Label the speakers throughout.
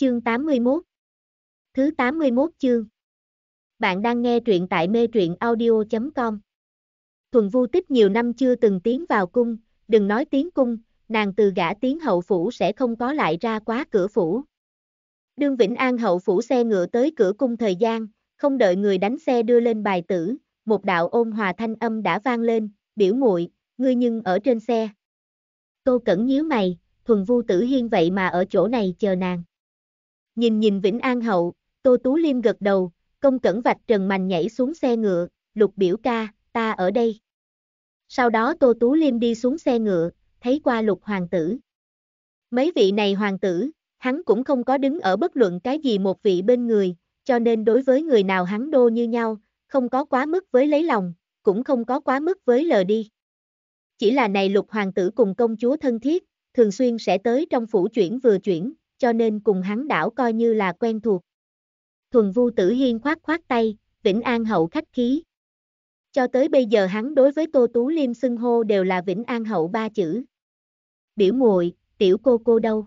Speaker 1: Chương 81 Thứ 81 chương Bạn đang nghe truyện tại mê truyện audio.com Thuần vu tích nhiều năm chưa từng tiến vào cung, đừng nói tiếng cung, nàng từ gã tiến hậu phủ sẽ không có lại ra quá cửa phủ. Đương Vĩnh An hậu phủ xe ngựa tới cửa cung thời gian, không đợi người đánh xe đưa lên bài tử, một đạo ôn hòa thanh âm đã vang lên, biểu muội ngươi nhưng ở trên xe. cô Cẩn nhíu mày, thuần vu tử hiên vậy mà ở chỗ này chờ nàng. Nhìn nhìn Vĩnh An Hậu, Tô Tú Liêm gật đầu, công cẩn vạch trần mành nhảy xuống xe ngựa, lục biểu ca, ta ở đây. Sau đó Tô Tú Liêm đi xuống xe ngựa, thấy qua lục hoàng tử. Mấy vị này hoàng tử, hắn cũng không có đứng ở bất luận cái gì một vị bên người, cho nên đối với người nào hắn đô như nhau, không có quá mức với lấy lòng, cũng không có quá mức với lờ đi. Chỉ là này lục hoàng tử cùng công chúa thân thiết, thường xuyên sẽ tới trong phủ chuyển vừa chuyển, cho nên cùng hắn đảo coi như là quen thuộc. Thuần Vu Tử Hiên khoát khoát tay, Vĩnh An hậu khách khí. Cho tới bây giờ hắn đối với Tô Tú Liêm xưng hô đều là Vĩnh An hậu ba chữ. Biểu muội, tiểu cô cô đâu?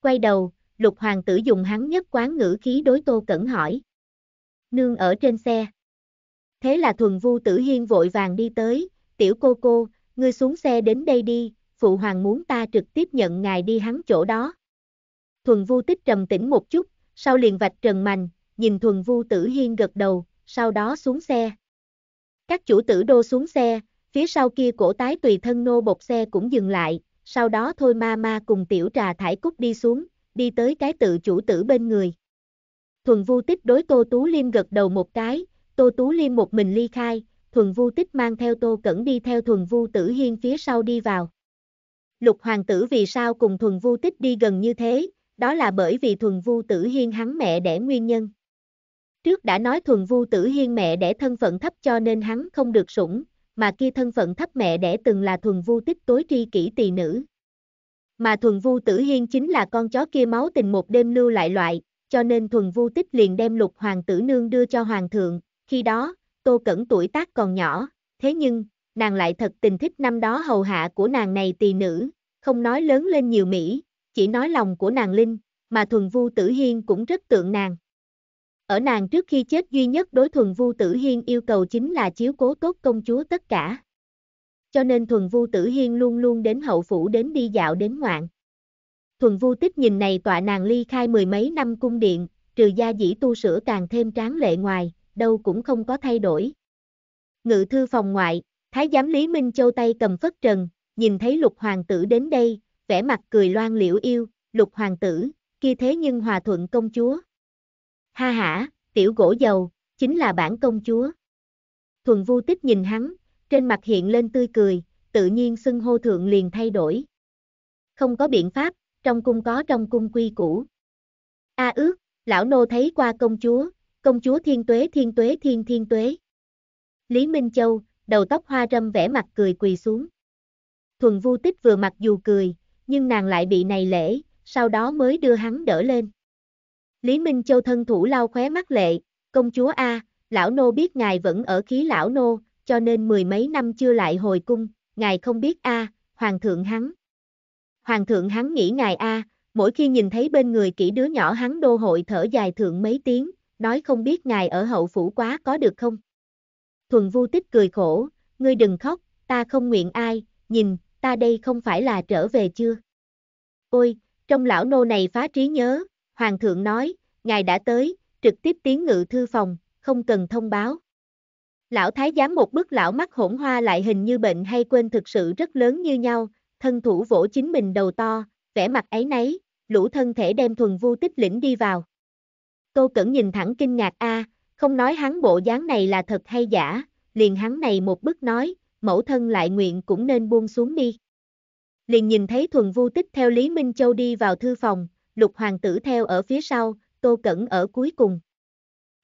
Speaker 1: Quay đầu, Lục hoàng tử dùng hắn nhất quán ngữ khí đối Tô Cẩn hỏi. Nương ở trên xe. Thế là Thuần Vu Tử Hiên vội vàng đi tới, "Tiểu cô cô, ngươi xuống xe đến đây đi, phụ hoàng muốn ta trực tiếp nhận ngài đi hắn chỗ đó." Thuần Vu Tích trầm tĩnh một chút, sau liền vạch trần mành, nhìn Thuần Vu Tử Hiên gật đầu, sau đó xuống xe. Các chủ tử đô xuống xe, phía sau kia cổ tái tùy thân nô bột xe cũng dừng lại, sau đó thôi ma ma cùng tiểu trà thải cúc đi xuống, đi tới cái tự chủ tử bên người. Thuần Vu Tích đối Tô Tú Liêm gật đầu một cái, Tô Tú Liêm một mình ly khai, Thuần Vu Tích mang theo Tô Cẩn đi theo Thuần Vu Tử Hiên phía sau đi vào. Lục Hoàng tử vì sao cùng Thuần Vu Tích đi gần như thế, đó là bởi vì thuần vu tử hiên hắn mẹ đẻ nguyên nhân. Trước đã nói thuần vu tử hiên mẹ đẻ thân phận thấp cho nên hắn không được sủng, mà kia thân phận thấp mẹ đẻ từng là thuần vu tích tối tri kỷ tỳ nữ. Mà thuần vu tử hiên chính là con chó kia máu tình một đêm lưu lại loại, cho nên thuần vu tích liền đem lục hoàng tử nương đưa cho hoàng thượng, khi đó, tô cẩn tuổi tác còn nhỏ, thế nhưng, nàng lại thật tình thích năm đó hầu hạ của nàng này tỳ nữ, không nói lớn lên nhiều Mỹ, chỉ nói lòng của nàng Linh, mà thuần vu tử hiên cũng rất tượng nàng. Ở nàng trước khi chết duy nhất đối thuần vu tử hiên yêu cầu chính là chiếu cố tốt công chúa tất cả. Cho nên thuần vu tử hiên luôn luôn đến hậu phủ đến đi dạo đến ngoạn. Thuần vu tích nhìn này tọa nàng ly khai mười mấy năm cung điện, trừ gia dĩ tu sửa càng thêm tráng lệ ngoài, đâu cũng không có thay đổi. Ngự thư phòng ngoại, thái giám Lý Minh Châu tay cầm phất trần, nhìn thấy lục hoàng tử đến đây, vẻ mặt cười loan liễu yêu, lục hoàng tử, kia thế nhưng hòa thuận công chúa. Ha ha tiểu gỗ dầu, chính là bản công chúa. Thuần vu tích nhìn hắn, trên mặt hiện lên tươi cười, tự nhiên xưng hô thượng liền thay đổi. Không có biện pháp, trong cung có trong cung quy cũ. A ước, lão nô thấy qua công chúa, công chúa thiên tuế thiên tuế thiên thiên tuế. Lý Minh Châu, đầu tóc hoa râm vẽ mặt cười quỳ xuống. Thuần vu tích vừa mặc dù cười, nhưng nàng lại bị này lễ, sau đó mới đưa hắn đỡ lên. Lý Minh Châu thân thủ lau khóe mắt lệ, công chúa A, lão nô biết ngài vẫn ở khí lão nô, cho nên mười mấy năm chưa lại hồi cung, ngài không biết A, hoàng thượng hắn. Hoàng thượng hắn nghĩ ngài A, mỗi khi nhìn thấy bên người kỹ đứa nhỏ hắn đô hội thở dài thượng mấy tiếng, nói không biết ngài ở hậu phủ quá có được không. Thuần vu tích cười khổ, ngươi đừng khóc, ta không nguyện ai, nhìn, ta đây không phải là trở về chưa? Ôi, trong lão nô này phá trí nhớ, hoàng thượng nói, ngài đã tới, trực tiếp tiến ngự thư phòng, không cần thông báo. Lão thái giám một bức lão mắt hỗn hoa lại hình như bệnh hay quên thực sự rất lớn như nhau, thân thủ vỗ chính mình đầu to, vẻ mặt ấy nấy, lũ thân thể đem thuần vu tích lĩnh đi vào. Tô Cẩn nhìn thẳng kinh ngạc a, không nói hắn bộ dáng này là thật hay giả, liền hắn này một bức nói, mẫu thân lại nguyện cũng nên buông xuống đi. Liền nhìn thấy thuần vu tích theo Lý Minh Châu đi vào thư phòng, lục hoàng tử theo ở phía sau, tô cẩn ở cuối cùng.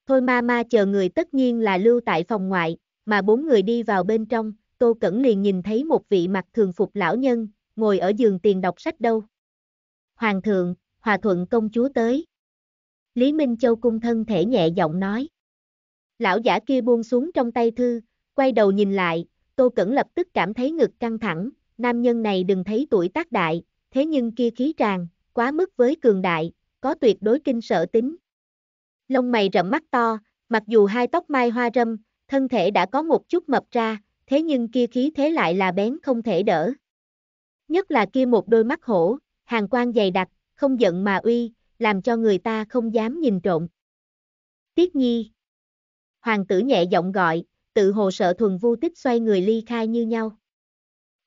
Speaker 1: Thôi ma ma chờ người tất nhiên là lưu tại phòng ngoại, mà bốn người đi vào bên trong, tô cẩn liền nhìn thấy một vị mặt thường phục lão nhân, ngồi ở giường tiền đọc sách đâu. Hoàng thượng, hòa thuận công chúa tới. Lý Minh Châu cung thân thể nhẹ giọng nói. Lão giả kia buông xuống trong tay thư, quay đầu nhìn lại, Tô Cẩn lập tức cảm thấy ngực căng thẳng, nam nhân này đừng thấy tuổi tác đại, thế nhưng kia khí tràng quá mức với cường đại, có tuyệt đối kinh sợ tính. Lông mày rậm mắt to, mặc dù hai tóc mai hoa râm, thân thể đã có một chút mập ra, thế nhưng kia khí thế lại là bén không thể đỡ. Nhất là kia một đôi mắt hổ, hàng quan dày đặc, không giận mà uy, làm cho người ta không dám nhìn trộm. Tiết Nhi Hoàng tử nhẹ giọng gọi, tự hồ sợ thuần vu tích xoay người ly khai như nhau.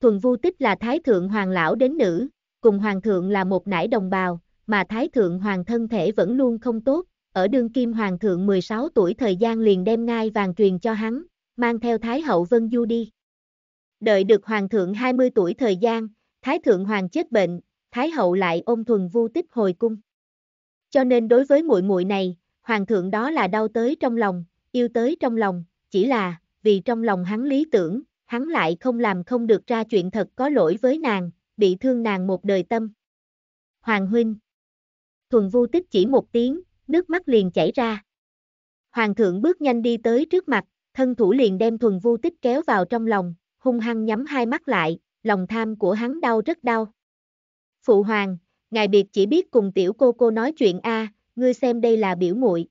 Speaker 1: Thuần vu tích là thái thượng hoàng lão đến nữ, cùng hoàng thượng là một nải đồng bào, mà thái thượng hoàng thân thể vẫn luôn không tốt, ở đương kim hoàng thượng 16 tuổi thời gian liền đem ngai vàng truyền cho hắn, mang theo thái hậu Vân Du đi. Đợi được hoàng thượng 20 tuổi thời gian, thái thượng hoàng chết bệnh, thái hậu lại ôm thuần vu tích hồi cung. Cho nên đối với muội muội này, hoàng thượng đó là đau tới trong lòng, yêu tới trong lòng, chỉ là, vì trong lòng hắn lý tưởng, hắn lại không làm không được ra chuyện thật có lỗi với nàng, bị thương nàng một đời tâm. Hoàng huynh. Thuần vu tích chỉ một tiếng, nước mắt liền chảy ra. Hoàng thượng bước nhanh đi tới trước mặt, thân thủ liền đem thuần vu tích kéo vào trong lòng, hung hăng nhắm hai mắt lại, lòng tham của hắn đau rất đau. Phụ hoàng, ngài biệt chỉ biết cùng tiểu cô cô nói chuyện a, ngươi xem đây là biểu muội.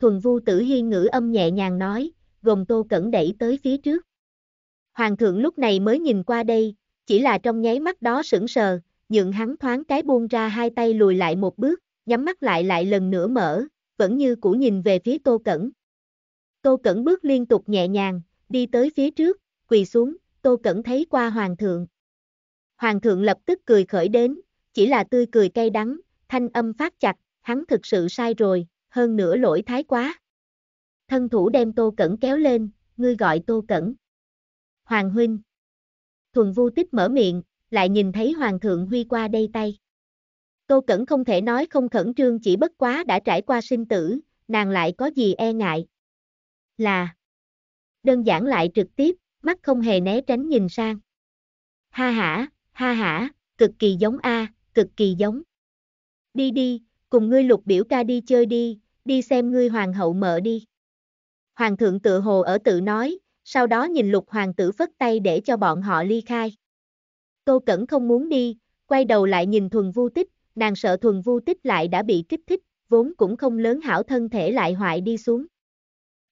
Speaker 1: Thuần vu tử hiên ngữ âm nhẹ nhàng nói, gồm Tô Cẩn đẩy tới phía trước. Hoàng thượng lúc này mới nhìn qua đây, chỉ là trong nháy mắt đó sững sờ, nhượng hắn thoáng cái buông ra hai tay lùi lại một bước, nhắm mắt lại lại lần nữa mở, vẫn như cũ nhìn về phía Tô Cẩn. Tô Cẩn bước liên tục nhẹ nhàng, đi tới phía trước, quỳ xuống, Tô Cẩn thấy qua Hoàng thượng. Hoàng thượng lập tức cười khởi đến, chỉ là tươi cười cay đắng, thanh âm phát chặt, hắn thực sự sai rồi, hơn nữa lỗi thái quá thân thủ đem Tô Cẩn kéo lên, ngươi gọi Tô Cẩn. Hoàng huynh. Thuần vu tích mở miệng, lại nhìn thấy Hoàng thượng huy qua đây tay. Tô Cẩn không thể nói không khẩn trương chỉ bất quá đã trải qua sinh tử, nàng lại có gì e ngại. Là. Đơn giản lại trực tiếp, mắt không hề né tránh nhìn sang. Ha hả, ha hả, cực kỳ giống A, cực kỳ giống. Đi đi, cùng ngươi lục biểu ca đi chơi đi, đi xem ngươi hoàng hậu mở đi. Hoàng thượng tự hồ ở tự nói, sau đó nhìn lục hoàng tử phất tay để cho bọn họ ly khai. Tô Cẩn không muốn đi, quay đầu lại nhìn thuần vu tích, nàng sợ thuần vu tích lại đã bị kích thích, vốn cũng không lớn hảo thân thể lại hoại đi xuống.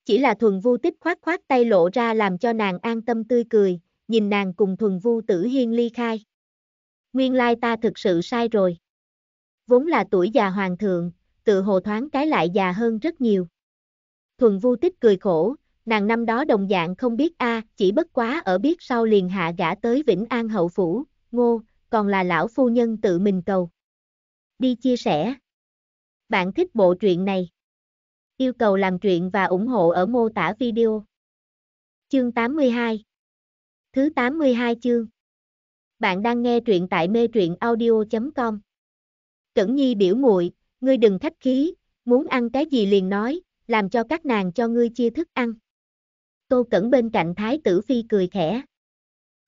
Speaker 1: Chỉ là thuần vu tích khoát khoát tay lộ ra làm cho nàng an tâm tươi cười, nhìn nàng cùng thuần vu tử hiên ly khai. Nguyên lai ta thực sự sai rồi. Vốn là tuổi già hoàng thượng, tự hồ thoáng cái lại già hơn rất nhiều thuần vu tích cười khổ, nàng năm đó đồng dạng không biết a, à, chỉ bất quá ở biết sau liền hạ gã tới Vĩnh An hậu phủ, ngô, còn là lão phu nhân tự mình cầu. Đi chia sẻ. Bạn thích bộ truyện này? Yêu cầu làm truyện và ủng hộ ở mô tả video. Chương 82 Thứ 82 chương Bạn đang nghe truyện tại mê truyện audio.com Cẩn Nhi biểu muội ngươi đừng khách khí, muốn ăn cái gì liền nói, làm cho các nàng cho ngươi chia thức ăn. Tô Cẩn bên cạnh Thái Tử Phi cười khẽ.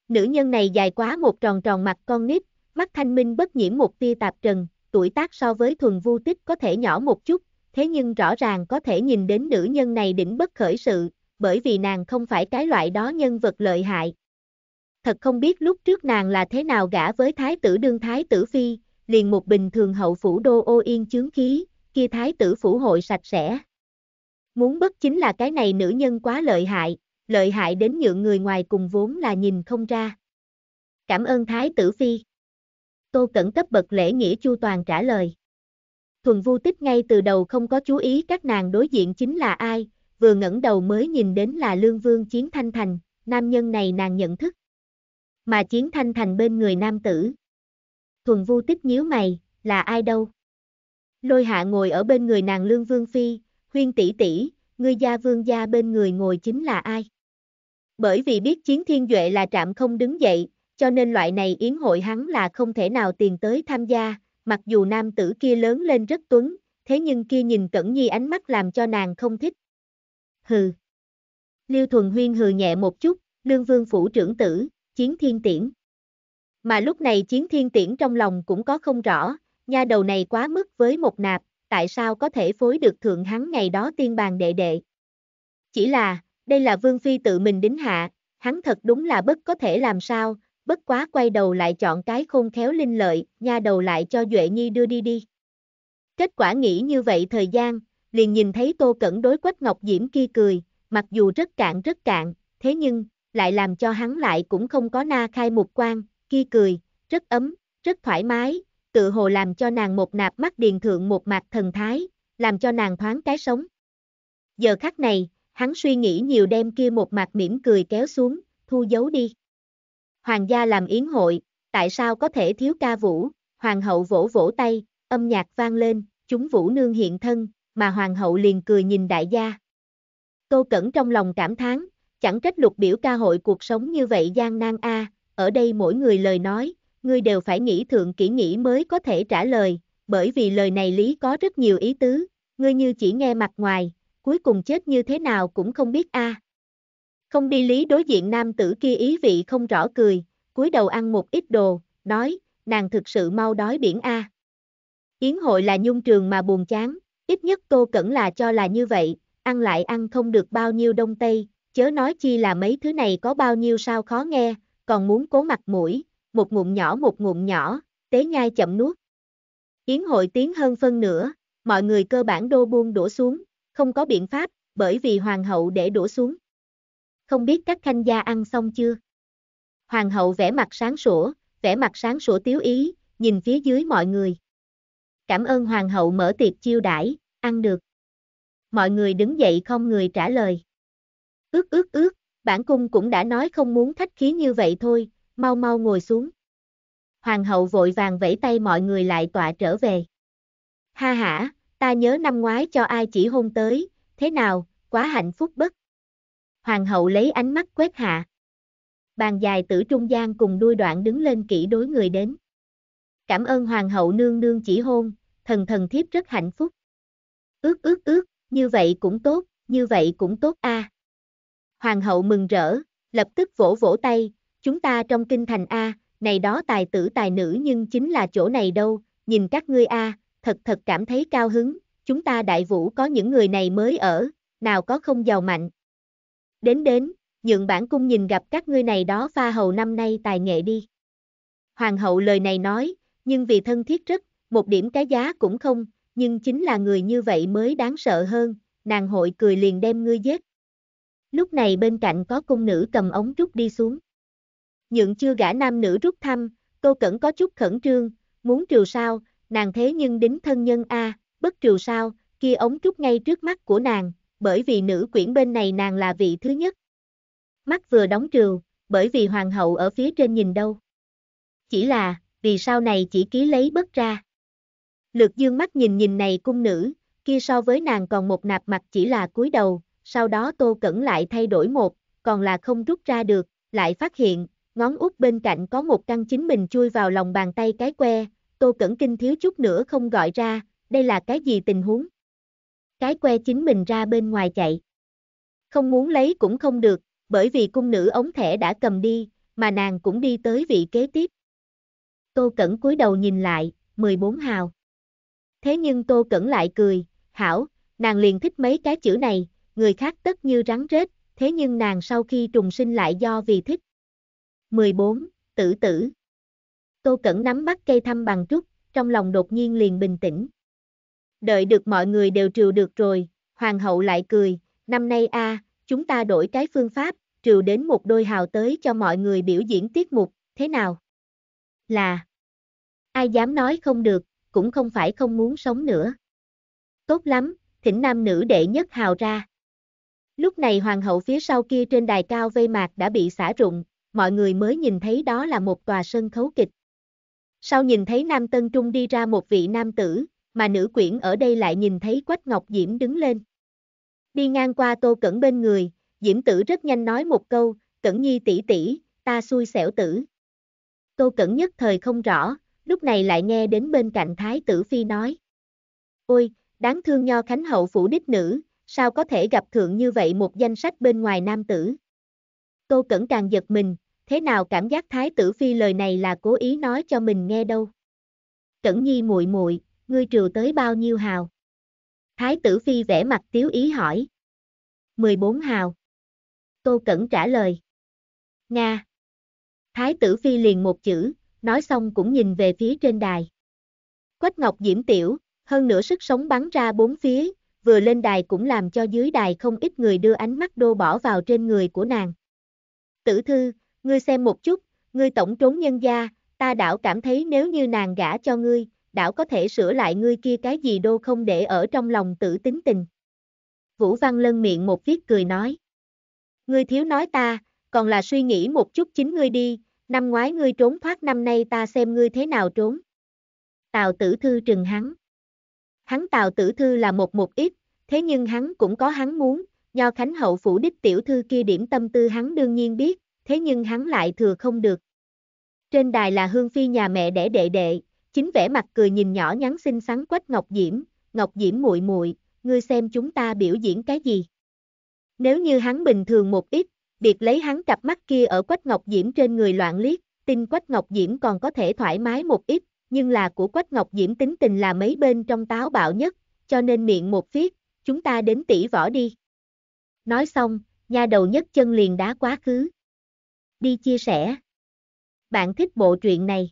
Speaker 1: Nữ nhân này dài quá một tròn tròn mặt con nít, mắt thanh minh bất nhiễm một tia tạp trần, tuổi tác so với thuần vu tích có thể nhỏ một chút, thế nhưng rõ ràng có thể nhìn đến nữ nhân này đỉnh bất khởi sự, bởi vì nàng không phải cái loại đó nhân vật lợi hại. Thật không biết lúc trước nàng là thế nào gã với thái tử đương thái tử phi, liền một bình thường hậu phủ đô ô yên chướng khí, kia thái tử phủ hội sạch sẽ, Muốn bất chính là cái này nữ nhân quá lợi hại, lợi hại đến nhượng người ngoài cùng vốn là nhìn không ra. Cảm ơn Thái tử Phi. Tô Cẩn cấp bậc lễ nghĩa chu toàn trả lời. Thuần Vu Tích ngay từ đầu không có chú ý các nàng đối diện chính là ai, vừa ngẩng đầu mới nhìn đến là Lương Vương Chiến Thanh Thành, nam nhân này nàng nhận thức. Mà Chiến Thanh Thành bên người nam tử. Thuần Vu Tích nhíu mày, là ai đâu? Lôi hạ ngồi ở bên người nàng Lương Vương Phi, huyên tỷ tỷ, ngươi gia vương gia bên người ngồi chính là ai? Bởi vì biết chiến thiên duệ là trạm không đứng dậy, cho nên loại này yến hội hắn là không thể nào tiền tới tham gia, mặc dù nam tử kia lớn lên rất tuấn, thế nhưng kia nhìn Cẩn Nhi ánh mắt làm cho nàng không thích. Hừ. Liêu Thuần Huyên hừ nhẹ một chút, Lương Vương Phủ trưởng tử, Chiến Thiên Tiễn. Mà lúc này Chiến Thiên Tiễn trong lòng cũng có không rõ, nha đầu này quá mức với một nạp, tại sao có thể phối được thượng hắn ngày đó tiên bàn đệ đệ. Chỉ là, đây là Vương Phi tự mình đính hạ, hắn thật đúng là bất có thể làm sao, bất quá quay đầu lại chọn cái khôn khéo linh lợi, nha đầu lại cho Duệ Nhi đưa đi đi. Kết quả nghĩ như vậy thời gian, liền nhìn thấy Tô Cẩn đối Quách Ngọc Diễm kia cười, mặc dù rất cạn rất cạn, thế nhưng, lại làm cho hắn lại cũng không có na khai mục quan, kia cười, rất ấm, rất thoải mái, tự hồ làm cho nàng một nạp mắt điền thượng một mặt thần thái, làm cho nàng thoáng cái sống. Giờ khắc này, hắn suy nghĩ nhiều đêm kia một mặt mỉm cười kéo xuống, thu giấu đi. Hoàng gia làm yến hội, tại sao có thể thiếu ca vũ, hoàng hậu vỗ vỗ tay, âm nhạc vang lên, chúng vũ nương hiện thân, mà hoàng hậu liền cười nhìn đại gia. Tô Cẩn trong lòng cảm thán, chẳng trách lục biểu ca hội cuộc sống như vậy gian nan a, à, ở đây mỗi người lời nói, ngươi đều phải nghĩ thượng kỹ nghĩ mới có thể trả lời, bởi vì lời này lý có rất nhiều ý tứ, ngươi như chỉ nghe mặt ngoài, cuối cùng chết như thế nào cũng không biết a. À. Không đi lý đối diện nam tử kia ý vị không rõ cười, cúi đầu ăn một ít đồ, nói, nàng thực sự mau đói biển a. À. Yến hội là nhung trường mà buồn chán, ít nhất Tô Cẩn là cho là như vậy, ăn lại ăn không được bao nhiêu đông tây, chớ nói chi là mấy thứ này có bao nhiêu sao khó nghe, còn muốn cố mặt mũi, một ngụm nhỏ một ngụm nhỏ, tế nhai chậm nuốt. Yến hội tiến hơn phân nửa, mọi người cơ bản đô buông đổ xuống, không có biện pháp, bởi vì hoàng hậu để đổ xuống. Không biết các khanh gia ăn xong chưa? Hoàng hậu vẽ mặt sáng sủa, vẽ mặt sáng sủa tiếu ý, nhìn phía dưới mọi người. Cảm ơn hoàng hậu mở tiệc chiêu đãi, ăn được. Mọi người đứng dậy không người trả lời. Ước ước ước, bản cung cũng đã nói không muốn thách khí như vậy thôi, mau mau ngồi xuống. Hoàng hậu vội vàng vẫy tay mọi người lại tọa trở về. Ha ha, ta nhớ năm ngoái cho ai chỉ hôn tới, thế nào, quá hạnh phúc bất. Hoàng hậu lấy ánh mắt quét hạ. Bàn dài tử trung gian cùng đuôi đoạn đứng lên kỹ đối người đến. Cảm ơn hoàng hậu nương nương chỉ hôn, thần thần thiếp rất hạnh phúc. Ước ước ước, như vậy cũng tốt, như vậy cũng tốt a. À. Hoàng hậu mừng rỡ, lập tức vỗ vỗ tay, Chúng ta trong kinh thành A, này đó tài tử tài nữ nhưng chính là chỗ này đâu, nhìn các ngươi A, thật thật cảm thấy cao hứng, chúng ta đại vũ có những người này mới ở, nào có không giàu mạnh. Đến đến, nhượng bản cung nhìn gặp các ngươi này đó pha hầu năm nay tài nghệ đi. Hoàng hậu lời này nói, nhưng vì thân thiết rất, một điểm cái giá cũng không, nhưng chính là người như vậy mới đáng sợ hơn, nàng hội cười liền đem ngươi giết. Lúc này bên cạnh có cung nữ cầm ống trúc đi xuống nhượng chưa gã nam nữ rút thăm, Tô Cẩn có chút khẩn trương, muốn trừ sao, nàng thế nhưng đính thân nhân A, bất trừ sao, kia ống trúc ngay trước mắt của nàng, bởi vì nữ quyển bên này nàng là vị thứ nhất. Mắt vừa đóng trừ, bởi vì hoàng hậu ở phía trên nhìn đâu. Chỉ là, vì sau này chỉ ký lấy bất ra. Lược dương mắt nhìn nhìn này cung nữ, kia so với nàng còn một nạp mặt chỉ là cúi đầu, sau đó tô cẩn lại thay đổi một, còn là không rút ra được, lại phát hiện, ngón út bên cạnh có một căn chính mình chui vào lòng bàn tay cái que, Tô Cẩn Kinh thiếu chút nữa không gọi ra, đây là cái gì tình huống? Cái que chính mình ra bên ngoài chạy. Không muốn lấy cũng không được, bởi vì cung nữ ống thẻ đã cầm đi, mà nàng cũng đi tới vị kế tiếp. Tô Cẩn cúi đầu nhìn lại, 14 hào. Thế nhưng Tô Cẩn lại cười, hảo, nàng liền thích mấy cái chữ này, người khác tất như rắn rết, thế nhưng nàng sau khi trùng sinh lại do vì thích. 14, tử tử. Tô Cẩn nắm bắt cây thăm bằng trúc, trong lòng đột nhiên liền bình tĩnh. Đợi được mọi người đều trừ được rồi, hoàng hậu lại cười, năm nay a, à, chúng ta đổi cái phương pháp, trừ đến một đôi hào tới cho mọi người biểu diễn tiết mục, thế nào? Là Ai dám nói không được, cũng không phải không muốn sống nữa. Tốt lắm, thỉnh nam nữ đệ nhất hào ra. Lúc này hoàng hậu phía sau kia trên đài cao vây mạc đã bị xả rụng, mọi người mới nhìn thấy đó là một tòa sân khấu kịch. Sau nhìn thấy Nam Tân Trung đi ra một vị nam tử, mà nữ quyển ở đây lại nhìn thấy Quách Ngọc Diễm đứng lên. Đi ngang qua Tô Cẩn bên người, Diễm tử rất nhanh nói một câu, Cẩn Nhi tỷ tỷ, ta xui xẻo tử. Tô Cẩn nhất thời không rõ, lúc này lại nghe đến bên cạnh Thái tử Phi nói. Ôi, đáng thương nho khánh hậu phủ đích nữ, sao có thể gặp thượng như vậy một danh sách bên ngoài nam tử. Tô Cẩn càng giật mình, thế nào cảm giác Thái tử phi lời này là cố ý nói cho mình nghe đâu. Cẩn Nhi muội muội, ngươi trừ tới bao nhiêu hào? Thái tử phi vẽ mặt tiếu ý hỏi. 14 hào. Tô Cẩn trả lời. Nga. Thái tử phi liền một chữ, nói xong cũng nhìn về phía trên đài. Quách Ngọc Diễm Tiểu, hơn nửa sức sống bắn ra bốn phía, vừa lên đài cũng làm cho dưới đài không ít người đưa ánh mắt đô bỏ vào trên người của nàng. Tử thư, ngươi xem một chút, ngươi tổng trốn nhân gia, ta đảo cảm thấy nếu như nàng gả cho ngươi, đảo có thể sửa lại ngươi kia cái gì đô không để ở trong lòng tử tính tình. Vũ Văn Lân miệng một viết cười nói. Ngươi thiếu nói ta, còn là suy nghĩ một chút chính ngươi đi, năm ngoái ngươi trốn thoát năm nay ta xem ngươi thế nào trốn. Tào tử thư trừng hắn. Hắn tào tử thư là một một ít, thế nhưng hắn cũng có hắn muốn, do Khánh Hậu phủ đích tiểu thư kia điểm tâm tư hắn đương nhiên biết, thế nhưng hắn lại thừa không được. Trên đài là Hương Phi nhà mẹ đẻ đệ đệ, chính vẻ mặt cười nhìn nhỏ nhắn xinh xắn quách Ngọc Diễm, Ngọc Diễm muội muội, ngươi xem chúng ta biểu diễn cái gì. Nếu như hắn bình thường một ít, biệt lấy hắn cặp mắt kia ở quách Ngọc Diễm trên người loạn liếc, tin quách Ngọc Diễm còn có thể thoải mái một ít, nhưng là của quách Ngọc Diễm tính tình là mấy bên trong táo bạo nhất, cho nên miệng một phiết, chúng ta đến tỉ võ đi. Nói xong, nha đầu nhất chân liền đá quá khứ đi chia sẻ. Bạn thích bộ truyện này?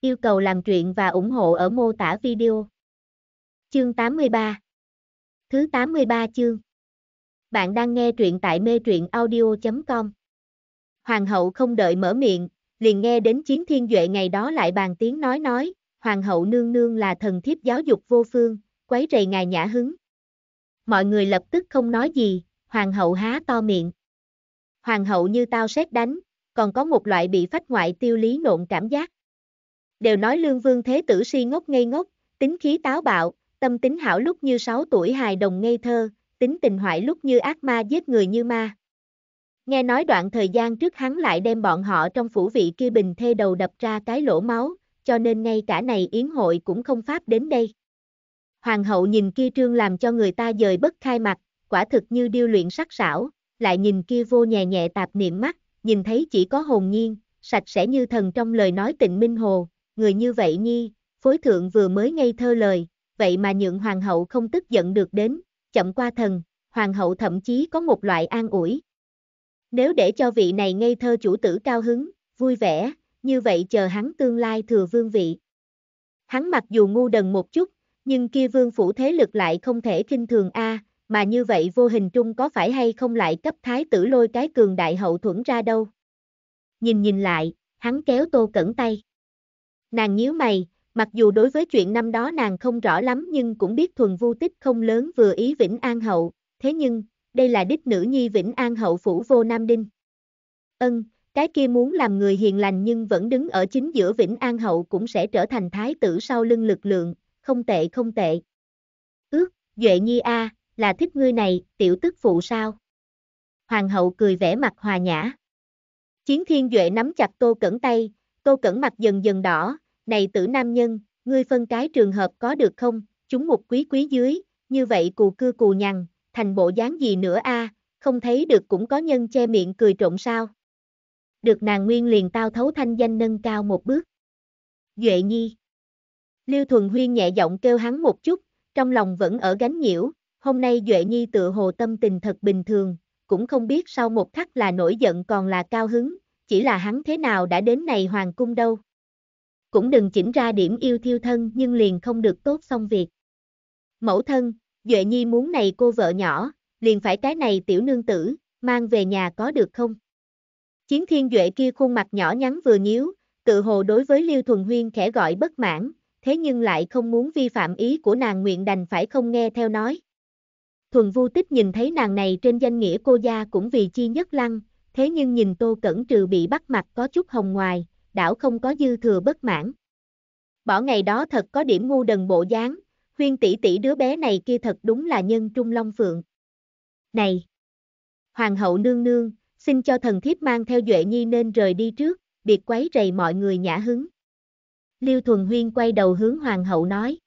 Speaker 1: Yêu cầu làm truyện và ủng hộ ở mô tả video. Chương 83 Thứ 83 chương Bạn đang nghe truyện tại mê truyện audio.com Hoàng hậu không đợi mở miệng, liền nghe đến chiến thiên duệ ngày đó lại bàn tiếng nói nói, Hoàng hậu nương nương là thần thiếp giáo dục vô phương, quấy rầy ngài nhã hứng. Mọi người lập tức không nói gì, Hoàng hậu há to miệng hoàng hậu như tao xét đánh, còn có một loại bị phách ngoại tiêu lý nộn cảm giác. Đều nói lương vương thế tử si ngốc ngây ngốc, tính khí táo bạo, tâm tính hảo lúc như 6 tuổi hài đồng ngây thơ, tính tình hoại lúc như ác ma giết người như ma. Nghe nói đoạn thời gian trước hắn lại đem bọn họ trong phủ vị kia bình thê đầu đập ra cái lỗ máu, cho nên ngay cả này yến hội cũng không pháp đến đây. Hoàng hậu nhìn kia trương làm cho người ta dời bất khai mặt, quả thực như điêu luyện sắc sảo, lại nhìn kia vô nhẹ nhẹ tạp niệm mắt, nhìn thấy chỉ có hồn nhiên, sạch sẽ như thần trong lời nói tịnh minh hồ, người như vậy nhi, phối thượng vừa mới ngây thơ lời, vậy mà nhượng hoàng hậu không tức giận được đến, chậm qua thần, hoàng hậu thậm chí có một loại an ủi. Nếu để cho vị này ngây thơ chủ tử cao hứng, vui vẻ, như vậy chờ hắn tương lai thừa vương vị. Hắn mặc dù ngu đần một chút, nhưng kia vương phủ thế lực lại không thể kinh thường a, à, mà như vậy vô hình trung có phải hay không lại cấp thái tử lôi cái cường đại hậu thuẫn ra đâu. Nhìn nhìn lại, hắn kéo tô cẩn tay. Nàng nhíu mày, mặc dù đối với chuyện năm đó nàng không rõ lắm nhưng cũng biết thuần vu tích không lớn vừa ý Vĩnh An Hậu, thế nhưng, đây là đích nữ nhi Vĩnh An Hậu phủ vô Nam Đinh. Ân, cái kia muốn làm người hiền lành nhưng vẫn đứng ở chính giữa Vĩnh An Hậu cũng sẽ trở thành thái tử sau lưng lực lượng, không tệ không tệ. Ước, Duệ Nhi A, là thích ngươi này, tiểu tức phụ sao? Hoàng hậu cười vẻ mặt hòa nhã. Chiến thiên duệ nắm chặt tô cẩn tay, tô cẩn mặt dần dần đỏ, này tử nam nhân, ngươi phân cái trường hợp có được không, chúng một quý quý dưới, như vậy cù cư cù nhằn, thành bộ dáng gì nữa a? không thấy được cũng có nhân che miệng cười trộn sao. Được nàng nguyên liền tao thấu thanh danh nâng cao một bước. Duệ nhi. Lưu Thuần Huyên nhẹ giọng kêu hắn một chút, trong lòng vẫn ở gánh nhiễu, Hôm nay Duệ Nhi tự hồ tâm tình thật bình thường, cũng không biết sau một khắc là nổi giận còn là cao hứng, chỉ là hắn thế nào đã đến này hoàng cung đâu. Cũng đừng chỉnh ra điểm yêu thiêu thân nhưng liền không được tốt xong việc. Mẫu thân, Duệ Nhi muốn này cô vợ nhỏ, liền phải cái này tiểu nương tử, mang về nhà có được không? Chiến thiên Duệ kia khuôn mặt nhỏ nhắn vừa nhíu, tự hồ đối với Liêu Thuần Huyên khẽ gọi bất mãn, thế nhưng lại không muốn vi phạm ý của nàng nguyện đành phải không nghe theo nói thuần vu tích nhìn thấy nàng này trên danh nghĩa cô gia cũng vì chi nhất lăng, thế nhưng nhìn tô cẩn trừ bị bắt mặt có chút hồng ngoài, đảo không có dư thừa bất mãn. Bỏ ngày đó thật có điểm ngu đần bộ dáng, khuyên tỷ tỷ đứa bé này kia thật đúng là nhân trung long phượng. Này! Hoàng hậu nương nương, xin cho thần thiếp mang theo Duệ Nhi nên rời đi trước, biệt quấy rầy mọi người nhã hứng. Liêu Thuần Huyên quay đầu hướng hoàng hậu nói.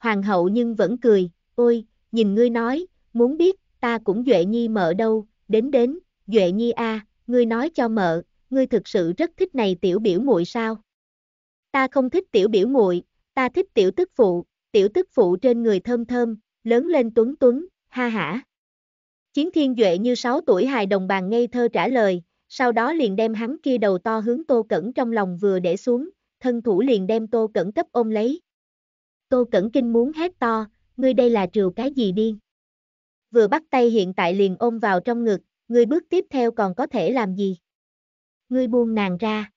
Speaker 1: Hoàng hậu nhưng vẫn cười, ôi, nhìn ngươi nói, muốn biết, ta cũng Duệ Nhi mợ đâu, đến đến, Duệ Nhi a, ngươi nói cho mợ, ngươi thực sự rất thích này tiểu biểu muội sao? Ta không thích tiểu biểu muội, ta thích tiểu tức phụ, tiểu tức phụ trên người thơm thơm, lớn lên tuấn tuấn, ha ha Chiến thiên Duệ như 6 tuổi hài đồng bàn ngây thơ trả lời, sau đó liền đem hắn kia đầu to hướng Tô Cẩn trong lòng vừa để xuống, thân thủ liền đem Tô Cẩn cấp ôm lấy. Tô Cẩn kinh muốn hét to, ngươi đây là trừ cái gì điên. Vừa bắt tay hiện tại liền ôm vào trong ngực, ngươi bước tiếp theo còn có thể làm gì? Ngươi buông nàng ra.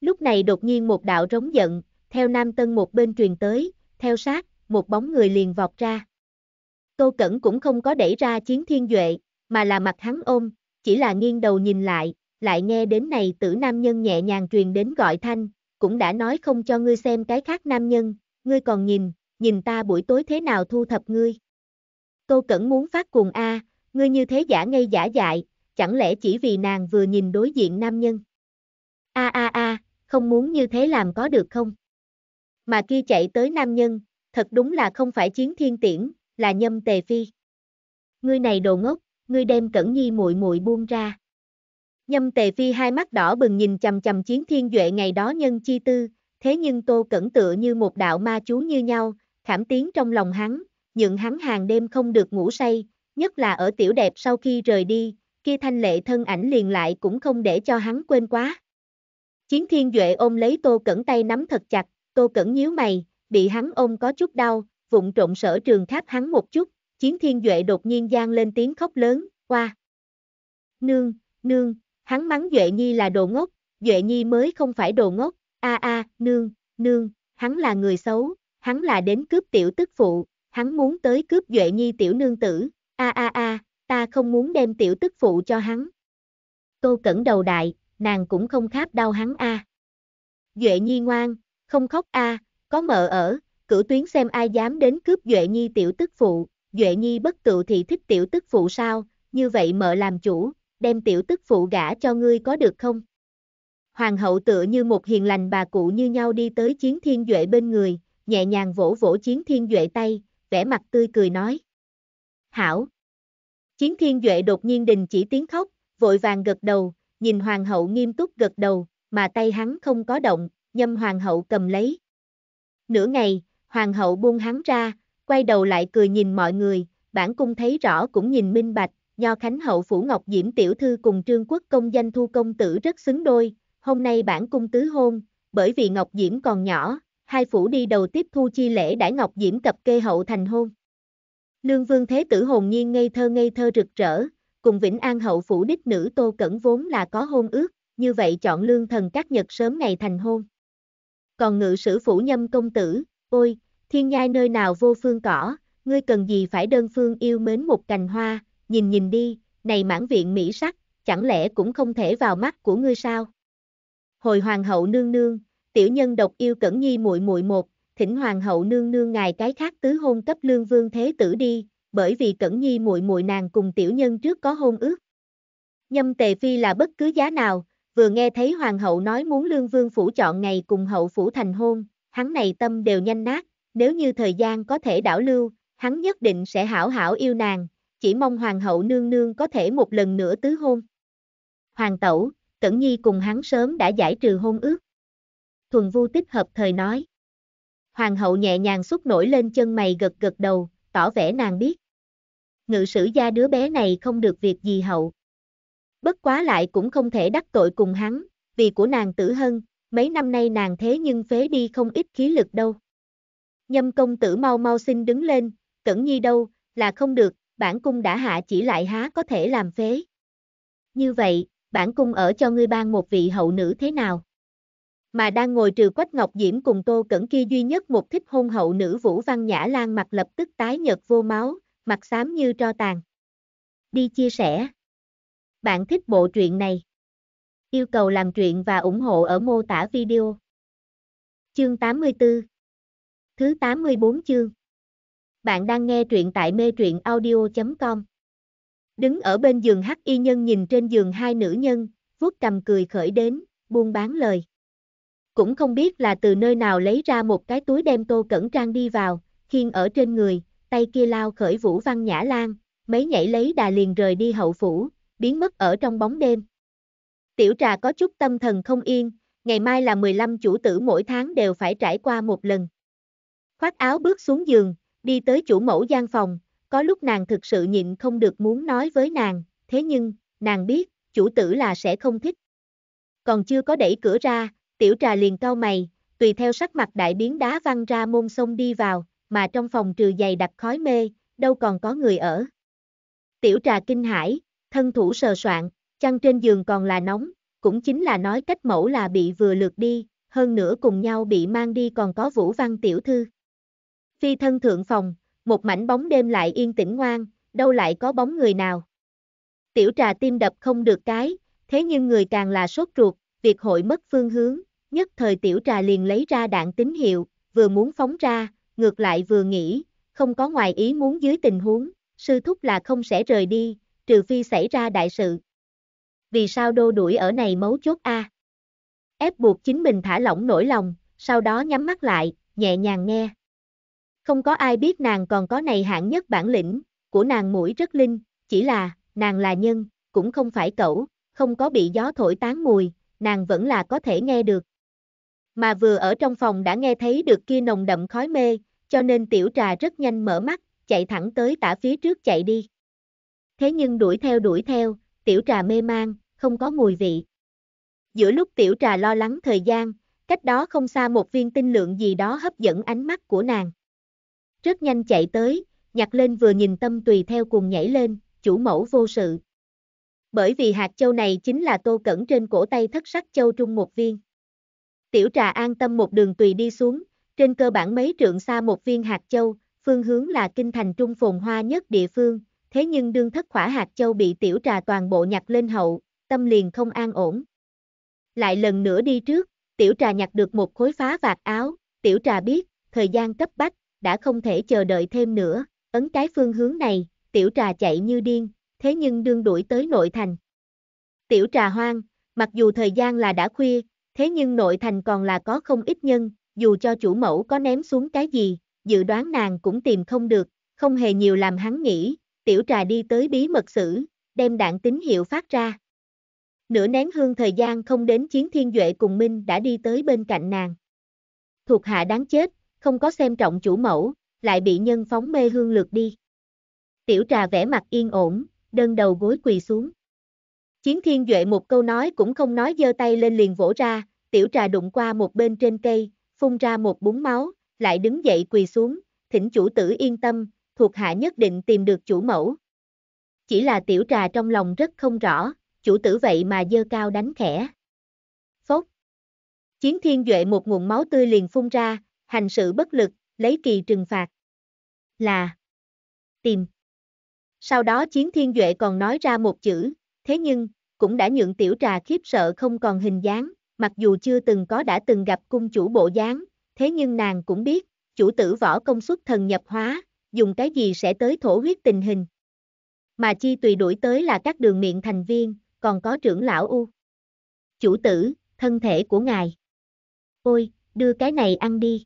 Speaker 1: Lúc này đột nhiên một đạo rống giận, theo nam tân một bên truyền tới, theo sát, một bóng người liền vọt ra. Tô Cẩn cũng không có đẩy ra chiến thiên duệ, mà là mặt hắn ôm, chỉ là nghiêng đầu nhìn lại, lại nghe đến này tử nam nhân nhẹ nhàng truyền đến gọi thanh, cũng đã nói không cho ngươi xem cái khác nam nhân, ngươi còn nhìn, nhìn ta buổi tối thế nào thu thập ngươi. Tô Cẩn muốn phát cuồng A, ngươi như thế giả ngây giả dại, chẳng lẽ chỉ vì nàng vừa nhìn đối diện nam nhân. A a a, không muốn như thế làm có được không? Mà kia chạy tới nam nhân, thật đúng là không phải chiến thiên tiễn, là nhâm tề phi. Ngươi này đồ ngốc, ngươi đem Cẩn Nhi muội muội buông ra. Nhâm tề phi hai mắt đỏ bừng nhìn chầm chầm chiến thiên duệ ngày đó nhân chi tư, thế nhưng tô cẩn tựa như một đạo ma chú như nhau, khảm tiếng trong lòng hắn, nhượng hắn hàng đêm không được ngủ say, nhất là ở tiểu đẹp sau khi rời đi, kia thanh lệ thân ảnh liền lại cũng không để cho hắn quên quá. Chiến thiên duệ ôm lấy tô cẩn tay nắm thật chặt, tô cẩn nhíu mày, bị hắn ôm có chút đau, vụng trộn sở trường tháp hắn một chút, chiến thiên duệ đột nhiên gian lên tiếng khóc lớn, qua. Nương, nương, hắn mắng duệ nhi là đồ ngốc, duệ nhi mới không phải đồ ngốc, a a, nương, nương, hắn là người xấu, hắn là đến cướp tiểu tức phụ, hắn muốn tới cướp Duệ Nhi tiểu nương tử, a a a, ta không muốn đem tiểu tức phụ cho hắn. Tô Cẩn đầu đại, nàng cũng không kháp đau hắn a. Duệ Nhi ngoan, không khóc a, có mợ ở, cử tuyến xem ai dám đến cướp Duệ Nhi tiểu tức phụ, Duệ Nhi bất tự thì thích tiểu tức phụ sao, như vậy mợ làm chủ, đem tiểu tức phụ gả cho ngươi có được không? Hoàng hậu tựa như một hiền lành bà cụ như nhau đi tới chiến thiên Duệ bên người, nhẹ nhàng vỗ vỗ chiến thiên duệ tay, vẻ mặt tươi cười nói. Hảo! Chiến thiên duệ đột nhiên đình chỉ tiếng khóc, vội vàng gật đầu, nhìn hoàng hậu nghiêm túc gật đầu, mà tay hắn không có động, nhâm hoàng hậu cầm lấy. Nửa ngày, hoàng hậu buông hắn ra, quay đầu lại cười nhìn mọi người, bản cung thấy rõ cũng nhìn minh bạch, Nho Khánh Hậu Phủ Ngọc Diễm Tiểu Thư cùng Trương Quốc Công danh thu công tử rất xứng đôi, hôm nay bản cung tứ hôn, bởi vì Ngọc Diễm còn nhỏ, hai phủ đi đầu tiếp thu chi lễ đãi ngọc diễm cập kê hậu thành hôn. Lương vương thế tử hồn nhiên ngây thơ ngây thơ rực rỡ, cùng Vĩnh An hậu phủ đích nữ Tô Cẩn vốn là có hôn ước, như vậy chọn lương thần các nhật sớm ngày thành hôn. Còn ngự sử phủ nhâm công tử, ôi, thiên nhai nơi nào vô phương cỏ, ngươi cần gì phải đơn phương yêu mến một cành hoa, nhìn nhìn đi, này mãn viện mỹ sắc, chẳng lẽ cũng không thể vào mắt của ngươi sao? Hồi hoàng hậu nương nương, tiểu nhân độc yêu cẩn nhi muội muội một, thỉnh hoàng hậu nương nương ngài cái khác tứ hôn cấp lương vương thế tử đi, bởi vì cẩn nhi muội muội nàng cùng tiểu nhân trước có hôn ước. Nhâm tề phi là bất cứ giá nào, vừa nghe thấy hoàng hậu nói muốn lương vương phủ chọn ngày cùng hậu phủ thành hôn, hắn này tâm đều nhanh nát, nếu như thời gian có thể đảo lưu, hắn nhất định sẽ hảo hảo yêu nàng, chỉ mong hoàng hậu nương nương có thể một lần nữa tứ hôn. Hoàng tẩu, Cẩn Nhi cùng hắn sớm đã giải trừ hôn ước thuần vu tích hợp thời nói. Hoàng hậu nhẹ nhàng xúc nổi lên chân mày gật gật đầu, tỏ vẻ nàng biết. Ngự sử gia đứa bé này không được việc gì hậu. Bất quá lại cũng không thể đắc tội cùng hắn, vì của nàng tử hân, mấy năm nay nàng thế nhưng phế đi không ít khí lực đâu. Nhâm công tử mau mau xin đứng lên, cẩn nhi đâu, là không được, bản cung đã hạ chỉ lại há có thể làm phế. Như vậy, bản cung ở cho ngươi ban một vị hậu nữ thế nào? mà đang ngồi trừ Quách Ngọc Diễm cùng Tô Cẩn kia duy nhất một thích hôn hậu nữ Vũ Văn Nhã Lan mặt lập tức tái nhợt vô máu, mặt xám như tro tàn. Đi chia sẻ. Bạn thích bộ truyện này. Yêu cầu làm truyện và ủng hộ ở mô tả video. Chương 84 Thứ 84 chương Bạn đang nghe truyện tại mê truyện audio.com Đứng ở bên giường hắc y nhân nhìn trên giường hai nữ nhân, vuốt cầm cười khởi đến, buông bán lời cũng không biết là từ nơi nào lấy ra một cái túi đem Tô Cẩn Trang đi vào, khiên ở trên người, tay kia lao khởi Vũ Văn Nhã Lan, mấy nhảy lấy đà liền rời đi hậu phủ, biến mất ở trong bóng đêm. Tiểu trà có chút tâm thần không yên, ngày mai là 15 chủ tử mỗi tháng đều phải trải qua một lần. Khoác áo bước xuống giường, đi tới chủ mẫu gian phòng, có lúc nàng thực sự nhịn không được muốn nói với nàng, thế nhưng, nàng biết, chủ tử là sẽ không thích. Còn chưa có đẩy cửa ra, tiểu trà liền cau mày, tùy theo sắc mặt đại biến đá văng ra môn sông đi vào, mà trong phòng trừ dày đặc khói mê, đâu còn có người ở. Tiểu trà kinh hãi, thân thủ sờ soạn, chăn trên giường còn là nóng, cũng chính là nói cách mẫu là bị vừa lượt đi, hơn nữa cùng nhau bị mang đi còn có vũ văn tiểu thư. Phi thân thượng phòng, một mảnh bóng đêm lại yên tĩnh ngoan, đâu lại có bóng người nào. Tiểu trà tim đập không được cái, thế nhưng người càng là sốt ruột, việc hội mất phương hướng, nhất thời tiểu trà liền lấy ra đạn tín hiệu, vừa muốn phóng ra, ngược lại vừa nghĩ, không có ngoài ý muốn dưới tình huống, sư thúc là không sẽ rời đi, trừ phi xảy ra đại sự. Vì sao đô đuổi ở này mấu chốt a? Ép buộc chính mình thả lỏng nỗi lòng, sau đó nhắm mắt lại, nhẹ nhàng nghe. Không có ai biết nàng còn có này hạng nhất bản lĩnh, của nàng mũi rất linh, chỉ là, nàng là nhân, cũng không phải cẩu, không có bị gió thổi tán mùi, nàng vẫn là có thể nghe được, mà vừa ở trong phòng đã nghe thấy được kia nồng đậm khói mê, cho nên tiểu trà rất nhanh mở mắt, chạy thẳng tới tả phía trước chạy đi. Thế nhưng đuổi theo đuổi theo, tiểu trà mê mang, không có mùi vị. Giữa lúc tiểu trà lo lắng thời gian, cách đó không xa một viên tinh lượng gì đó hấp dẫn ánh mắt của nàng. Rất nhanh chạy tới, nhặt lên vừa nhìn tâm tùy theo cùng nhảy lên, chủ mẫu vô sự. Bởi vì hạt châu này chính là tô cẩn trên cổ tay thất sắc châu trung một viên. Tiểu trà an tâm một đường tùy đi xuống, trên cơ bản mấy trượng xa một viên hạt châu, phương hướng là kinh thành trung phồn hoa nhất địa phương, thế nhưng đương thất khỏa hạt châu bị tiểu trà toàn bộ nhặt lên hậu, tâm liền không an ổn. Lại lần nữa đi trước, tiểu trà nhặt được một khối phá vạt áo, tiểu trà biết, thời gian cấp bách, đã không thể chờ đợi thêm nữa, ấn cái phương hướng này, tiểu trà chạy như điên, thế nhưng đương đuổi tới nội thành. Tiểu trà hoang, mặc dù thời gian là đã khuya, thế nhưng nội thành còn là có không ít nhân, dù cho chủ mẫu có ném xuống cái gì, dự đoán nàng cũng tìm không được, không hề nhiều làm hắn nghĩ, tiểu trà đi tới bí mật sử, đem đạn tín hiệu phát ra. Nửa nén hương thời gian không đến chiến thiên duệ cùng Minh đã đi tới bên cạnh nàng. Thuộc hạ đáng chết, không có xem trọng chủ mẫu, lại bị nhân phóng mê hương lượt đi. Tiểu trà vẽ mặt yên ổn, đơn đầu gối quỳ xuống. Chiến thiên duệ một câu nói cũng không nói giơ tay lên liền vỗ ra, tiểu trà đụng qua một bên trên cây, phun ra một búng máu, lại đứng dậy quỳ xuống, thỉnh chủ tử yên tâm, thuộc hạ nhất định tìm được chủ mẫu. Chỉ là tiểu trà trong lòng rất không rõ, chủ tử vậy mà dơ cao đánh khẽ. Phốt. Chiến thiên duệ một nguồn máu tươi liền phun ra, hành sự bất lực, lấy kỳ trừng phạt. Là. Tìm. Sau đó chiến thiên duệ còn nói ra một chữ, thế nhưng, cũng đã nhượng tiểu trà khiếp sợ không còn hình dáng, mặc dù chưa từng có đã từng gặp cung chủ bộ dáng, thế nhưng nàng cũng biết, chủ tử võ công suất thần nhập hóa, dùng cái gì sẽ tới thổ huyết tình hình. Mà chi tùy đuổi tới là các đường miệng thành viên, còn có trưởng lão U. Chủ tử, thân thể của ngài. Ôi, đưa cái này ăn đi.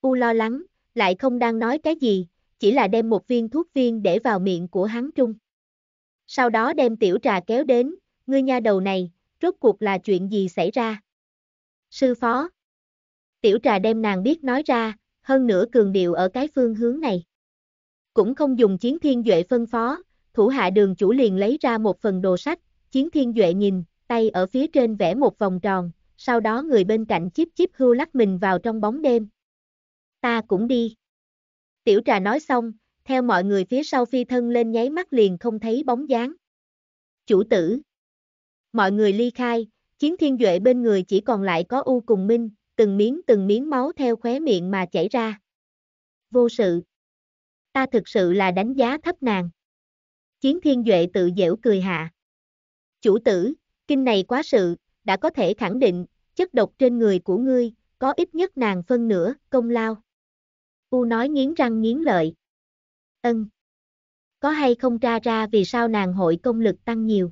Speaker 1: U lo lắng, lại không đang nói cái gì, chỉ là đem một viên thuốc viên để vào miệng của hắn trung sau đó đem tiểu trà kéo đến, ngươi nha đầu này, rốt cuộc là chuyện gì xảy ra? Sư phó. Tiểu trà đem nàng biết nói ra, hơn nữa cường điệu ở cái phương hướng này. Cũng không dùng chiến thiên duệ phân phó, thủ hạ đường chủ liền lấy ra một phần đồ sách, chiến thiên duệ nhìn, tay ở phía trên vẽ một vòng tròn, sau đó người bên cạnh chiếp chiếp hưu lắc mình vào trong bóng đêm. Ta cũng đi. Tiểu trà nói xong, theo mọi người phía sau phi thân lên nháy mắt liền không thấy bóng dáng. Chủ tử. Mọi người ly khai, chiến thiên duệ bên người chỉ còn lại có U cùng Minh, từng miếng từng miếng máu theo khóe miệng mà chảy ra. Vô sự. Ta thực sự là đánh giá thấp nàng. Chiến thiên duệ tự dễu cười hạ. Chủ tử, kinh này quá sự, đã có thể khẳng định, chất độc trên người của ngươi, có ít nhất nàng phân nửa, công lao. U nói nghiến răng nghiến lợi. Ân. Có hay không tra ra vì sao nàng hội công lực tăng nhiều?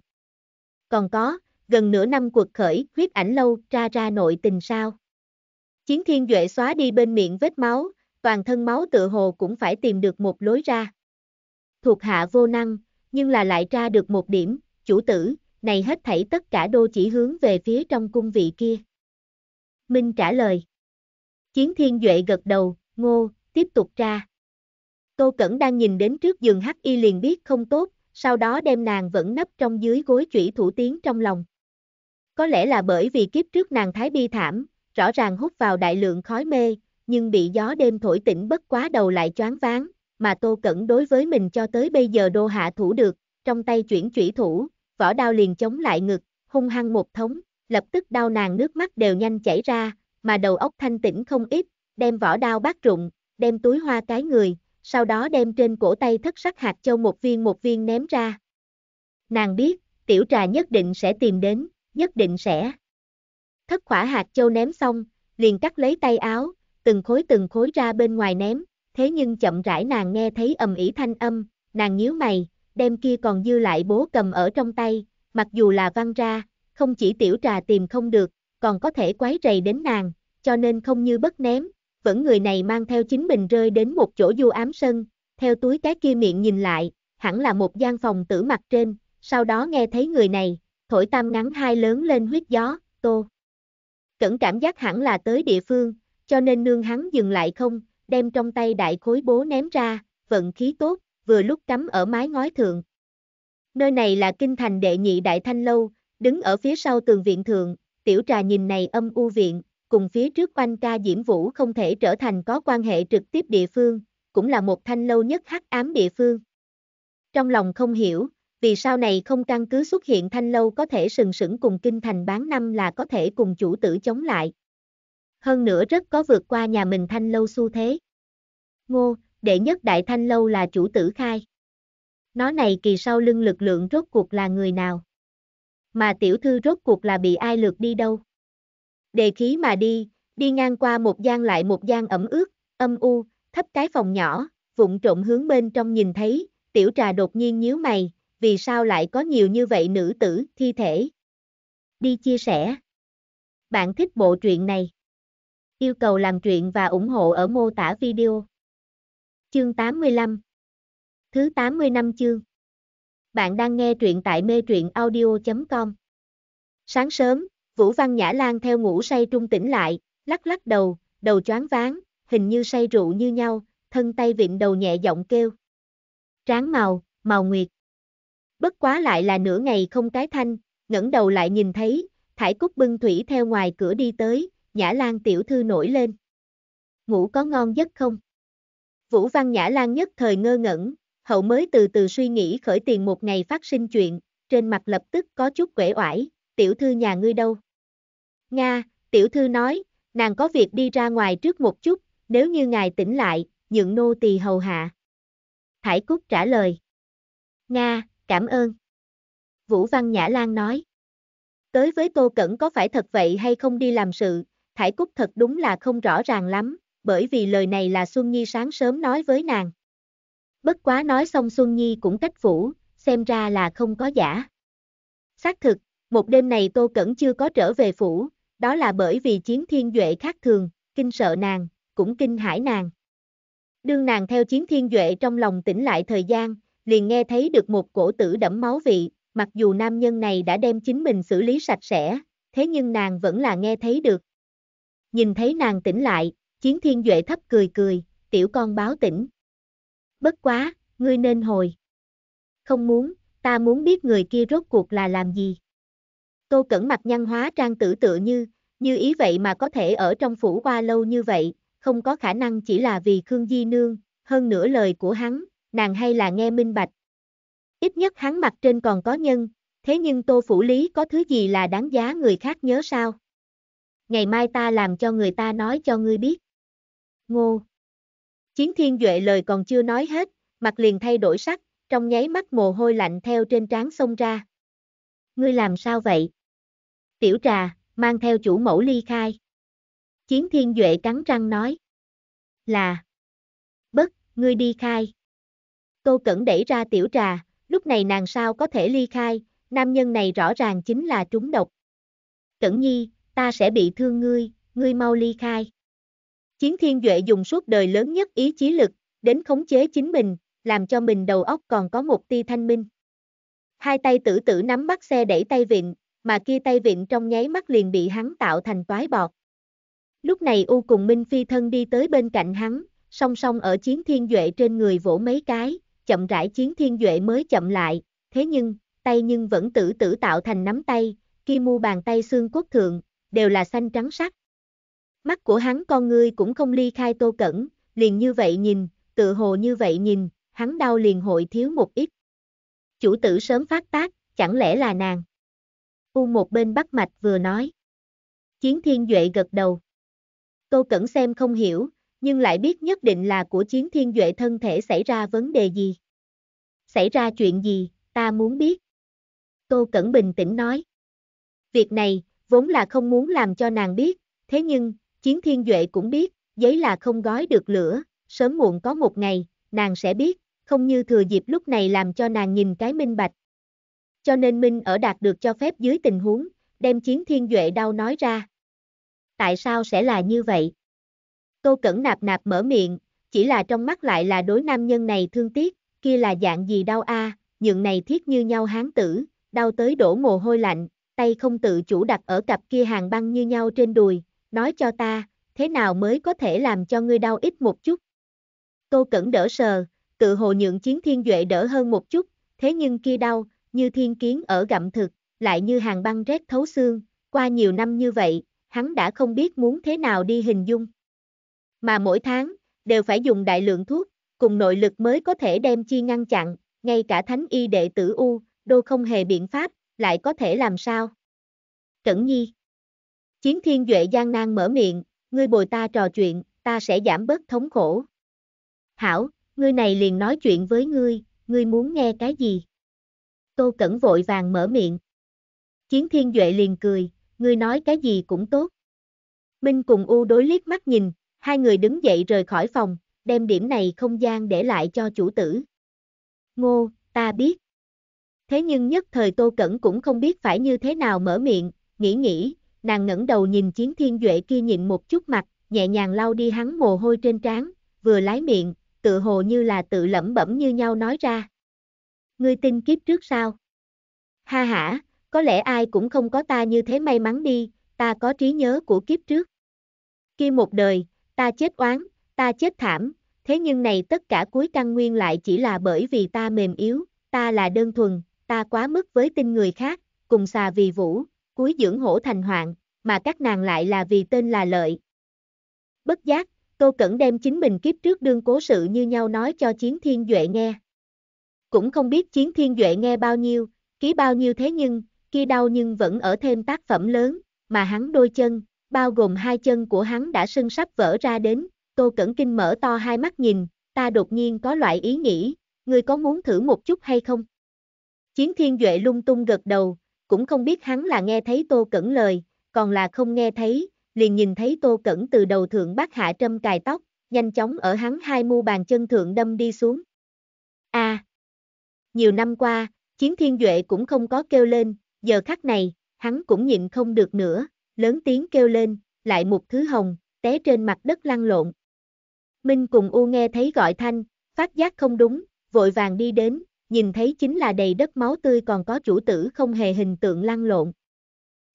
Speaker 1: Còn có, gần nửa năm cuộc khởi, huyết ảnh lâu, tra ra nội tình sao? Chiến thiên duệ xóa đi bên miệng vết máu, toàn thân máu tựa hồ cũng phải tìm được một lối ra. Thuộc hạ vô năng, nhưng là lại tra được một điểm, chủ tử, này hết thảy tất cả đô chỉ hướng về phía trong cung vị kia. Minh trả lời. Chiến thiên duệ gật đầu, ngô, tiếp tục tra. Tô Cẩn đang nhìn đến trước giường Hắc Y liền biết không tốt, sau đó đem nàng vẫn nấp trong dưới gối chủy thủ tiến trong lòng. Có lẽ là bởi vì kiếp trước nàng thái bi thảm, rõ ràng hút vào đại lượng khói mê, nhưng bị gió đêm thổi tỉnh bất quá đầu lại choáng váng, mà Tô Cẩn đối với mình cho tới bây giờ đô hạ thủ được, trong tay chuyển chủy thủ, vỏ đao liền chống lại ngực, hung hăng một thống, lập tức đau nàng nước mắt đều nhanh chảy ra, mà đầu óc thanh tỉnh không ít, đem vỏ đao bát rụng, đem túi hoa cái người, sau đó đem trên cổ tay thất sắc hạt châu một viên một viên ném ra. Nàng biết, tiểu trà nhất định sẽ tìm đến, nhất định sẽ. Thất khỏa hạt châu ném xong, liền cắt lấy tay áo, từng khối từng khối ra bên ngoài ném, thế nhưng chậm rãi nàng nghe thấy ầm ỉ thanh âm, nàng nhíu mày, đem kia còn dư lại bố cầm ở trong tay, mặc dù là văng ra, không chỉ tiểu trà tìm không được, còn có thể quấy rầy đến nàng, cho nên không như bất ném, vẫn người này mang theo chính mình rơi đến một chỗ du ám sân, theo túi cái kia miệng nhìn lại, hẳn là một gian phòng tử mặt trên, sau đó nghe thấy người này, thổi tam ngắn hai lớn lên huyết gió, tô. Cẩn cảm giác hẳn là tới địa phương, cho nên nương hắn dừng lại không, đem trong tay đại khối bố ném ra, vận khí tốt, vừa lúc cắm ở mái ngói thượng. Nơi này là kinh thành đệ nhị đại thanh lâu, đứng ở phía sau tường viện thượng, tiểu trà nhìn này âm u viện, cùng phía trước oanh ca Diễm Vũ không thể trở thành có quan hệ trực tiếp địa phương, cũng là một thanh lâu nhất hắc ám địa phương. Trong lòng không hiểu, vì sao này không căn cứ xuất hiện thanh lâu có thể sừng sững cùng kinh thành bán năm là có thể cùng chủ tử chống lại. Hơn nữa rất có vượt qua nhà mình thanh lâu xu thế. Ngô, đệ nhất đại thanh lâu là chủ tử khai. Nó này kỳ sau lưng lực lượng rốt cuộc là người nào? Mà tiểu thư rốt cuộc là bị ai lượt đi đâu? đề khí mà đi, đi ngang qua một gian lại một gian ẩm ướt, âm u, thấp cái phòng nhỏ, vụng trộm hướng bên trong nhìn thấy, tiểu trà đột nhiên nhíu mày, vì sao lại có nhiều như vậy nữ tử, thi thể. Đi chia sẻ. Bạn thích bộ truyện này. Yêu cầu làm truyện và ủng hộ ở mô tả video. Chương 85 Thứ 80 năm chương Bạn đang nghe truyện tại mê truyện audio.com Sáng sớm, Vũ Văn Nhã Lan theo ngủ say trung tỉnh lại, lắc lắc đầu, đầu choáng váng, hình như say rượu như nhau, thân tay vịn đầu nhẹ giọng kêu. Tráng màu, màu nguyệt. Bất quá lại là nửa ngày không cái thanh, ngẩng đầu lại nhìn thấy, thải cúc bưng thủy theo ngoài cửa đi tới, Nhã Lan tiểu thư nổi lên. Ngủ có ngon giấc không? Vũ Văn Nhã Lan nhất thời ngơ ngẩn, hậu mới từ từ suy nghĩ khởi tiền một ngày phát sinh chuyện, trên mặt lập tức có chút quể oải, tiểu thư nhà ngươi đâu? Nga, tiểu thư nói, nàng có việc đi ra ngoài trước một chút, nếu như ngài tỉnh lại, nhượng nô tỳ hầu hạ. Thải Cúc trả lời. Nga, cảm ơn. Vũ Văn Nhã Lan nói. Tới với Tô Cẩn có phải thật vậy hay không đi làm sự, Thải Cúc thật đúng là không rõ ràng lắm, bởi vì lời này là Xuân Nhi sáng sớm nói với nàng. Bất quá nói xong Xuân Nhi cũng cách phủ, xem ra là không có giả. Xác thực, một đêm này Tô Cẩn chưa có trở về phủ, đó là bởi vì chiến thiên duệ khác thường, kinh sợ nàng, cũng kinh hãi nàng. Đương nàng theo chiến thiên duệ trong lòng tỉnh lại thời gian, liền nghe thấy được một cổ tử đẫm máu vị, mặc dù nam nhân này đã đem chính mình xử lý sạch sẽ, thế nhưng nàng vẫn là nghe thấy được. Nhìn thấy nàng tỉnh lại, chiến thiên duệ thấp cười cười, tiểu con báo tỉnh. Bất quá, ngươi nên hồi. Không muốn, ta muốn biết người kia rốt cuộc là làm gì. Tô Cẩn mặt nhăn hóa trang tử tựa như, như ý vậy mà có thể ở trong phủ qua lâu như vậy, không có khả năng chỉ là vì Khương Di Nương, hơn nửa lời của hắn, nàng hay là nghe minh bạch. Ít nhất hắn mặt trên còn có nhân, thế nhưng Tô Phủ Lý có thứ gì là đáng giá người khác nhớ sao? Ngày mai ta làm cho người ta nói cho ngươi biết. Ngô Chiến thiên duệ lời còn chưa nói hết, mặt liền thay đổi sắc, trong nháy mắt mồ hôi lạnh theo trên trán xông ra. Ngươi làm sao vậy? tiểu trà, mang theo chủ mẫu ly khai. Chiến thiên duệ cắn răng nói. Là. Bất, ngươi đi khai. Tô Cẩn đẩy ra tiểu trà, lúc này nàng sao có thể ly khai, nam nhân này rõ ràng chính là trúng độc. Cẩn nhi, ta sẽ bị thương ngươi, ngươi mau ly khai. Chiến thiên duệ dùng suốt đời lớn nhất ý chí lực, đến khống chế chính mình, làm cho mình đầu óc còn có một tia thanh minh. Hai tay tử tử nắm bắt xe đẩy tay vịn, mà kia tay vịn trong nháy mắt liền bị hắn tạo thành toái bọt. Lúc này U cùng Minh Phi thân đi tới bên cạnh hắn, song song ở chiến thiên duệ trên người vỗ mấy cái, chậm rãi chiến thiên duệ mới chậm lại, thế nhưng, tay nhưng vẫn tử tử tạo thành nắm tay, kia mu bàn tay xương cốt thượng, đều là xanh trắng sắc. Mắt của hắn con ngươi cũng không ly khai tô cẩn, liền như vậy nhìn, tự hồ như vậy nhìn, hắn đau liền hội thiếu một ít. Chủ tử sớm phát tác, chẳng lẽ là nàng? U một bên bắt mạch vừa nói. Chiến thiên duệ gật đầu. Tô Cẩn xem không hiểu, nhưng lại biết nhất định là của chiến thiên duệ thân thể xảy ra vấn đề gì. Xảy ra chuyện gì, ta muốn biết. Tô Cẩn bình tĩnh nói. Việc này, vốn là không muốn làm cho nàng biết, thế nhưng, chiến thiên duệ cũng biết, giấy là không gói được lửa, sớm muộn có một ngày, nàng sẽ biết, không như thừa dịp lúc này làm cho nàng nhìn cái minh bạch, cho nên Minh ở đạt được cho phép dưới tình huống, đem chiến thiên duệ đau nói ra. Tại sao sẽ là như vậy? Câu cẩn nạp nạp mở miệng, chỉ là trong mắt lại là đối nam nhân này thương tiếc, kia là dạng gì đau a, nhượng này thiết như nhau hán tử, đau tới đổ mồ hôi lạnh, tay không tự chủ đặt ở cặp kia hàng băng như nhau trên đùi, nói cho ta, thế nào mới có thể làm cho ngươi đau ít một chút. Tô Cẩn đỡ sờ, tự hồ nhượng chiến thiên duệ đỡ hơn một chút, thế nhưng kia đau, như thiên kiến ở gặm thực, lại như hàng băng rét thấu xương, qua nhiều năm như vậy, hắn đã không biết muốn thế nào đi hình dung. Mà mỗi tháng, đều phải dùng đại lượng thuốc, cùng nội lực mới có thể đem chi ngăn chặn, ngay cả thánh y đệ tử U, đô không hề biện pháp, lại có thể làm sao? Cẩn nhi Chiến thiên duệ gian nan mở miệng, ngươi bồi ta trò chuyện, ta sẽ giảm bớt thống khổ. Hảo, ngươi này liền nói chuyện với ngươi, ngươi muốn nghe cái gì? Tô Cẩn vội vàng mở miệng. Chiến thiên duệ liền cười, ngươi nói cái gì cũng tốt. Minh cùng U đối liếc mắt nhìn, hai người đứng dậy rời khỏi phòng, đem điểm này không gian để lại cho chủ tử. Ngô, ta biết. Thế nhưng nhất thời Tô Cẩn cũng không biết phải như thế nào mở miệng, nghĩ nghĩ, nàng ngẩng đầu nhìn chiến thiên duệ kia nhịn một chút mặt, nhẹ nhàng lau đi hắn mồ hôi trên trán, vừa lái miệng, tự hồ như là tự lẩm bẩm như nhau nói ra ngươi tin kiếp trước sao? Ha hả, có lẽ ai cũng không có ta như thế may mắn đi, ta có trí nhớ của kiếp trước. Khi một đời, ta chết oán, ta chết thảm, thế nhưng này tất cả cuối căn nguyên lại chỉ là bởi vì ta mềm yếu, ta là đơn thuần, ta quá mức với tin người khác, cùng xà vì vũ, cuối dưỡng hổ thành hoạn, mà các nàng lại là vì tên là lợi. Bất giác, Tô Cẩn đem chính mình kiếp trước đương cố sự như nhau nói cho Chiến Thiên Duệ nghe. Cũng không biết chiến thiên duệ nghe bao nhiêu, ký bao nhiêu thế nhưng, khi đau nhưng vẫn ở thêm tác phẩm lớn, mà hắn đôi chân, bao gồm hai chân của hắn đã sưng sắp vỡ ra đến, Tô Cẩn Kinh mở to hai mắt nhìn, ta đột nhiên có loại ý nghĩ, ngươi có muốn thử một chút hay không? Chiến thiên duệ lung tung gật đầu, cũng không biết hắn là nghe thấy Tô Cẩn lời, còn là không nghe thấy, liền nhìn thấy Tô Cẩn từ đầu thượng bác hạ trâm cài tóc, nhanh chóng ở hắn hai mu bàn chân thượng đâm đi xuống. a à, nhiều năm qua, chiến thiên duệ cũng không có kêu lên, giờ khắc này, hắn cũng nhịn không được nữa, lớn tiếng kêu lên, lại một thứ hồng, té trên mặt đất lăn lộn. Minh cùng U nghe thấy gọi thanh, phát giác không đúng, vội vàng đi đến, nhìn thấy chính là đầy đất máu tươi còn có chủ tử không hề hình tượng lăn lộn.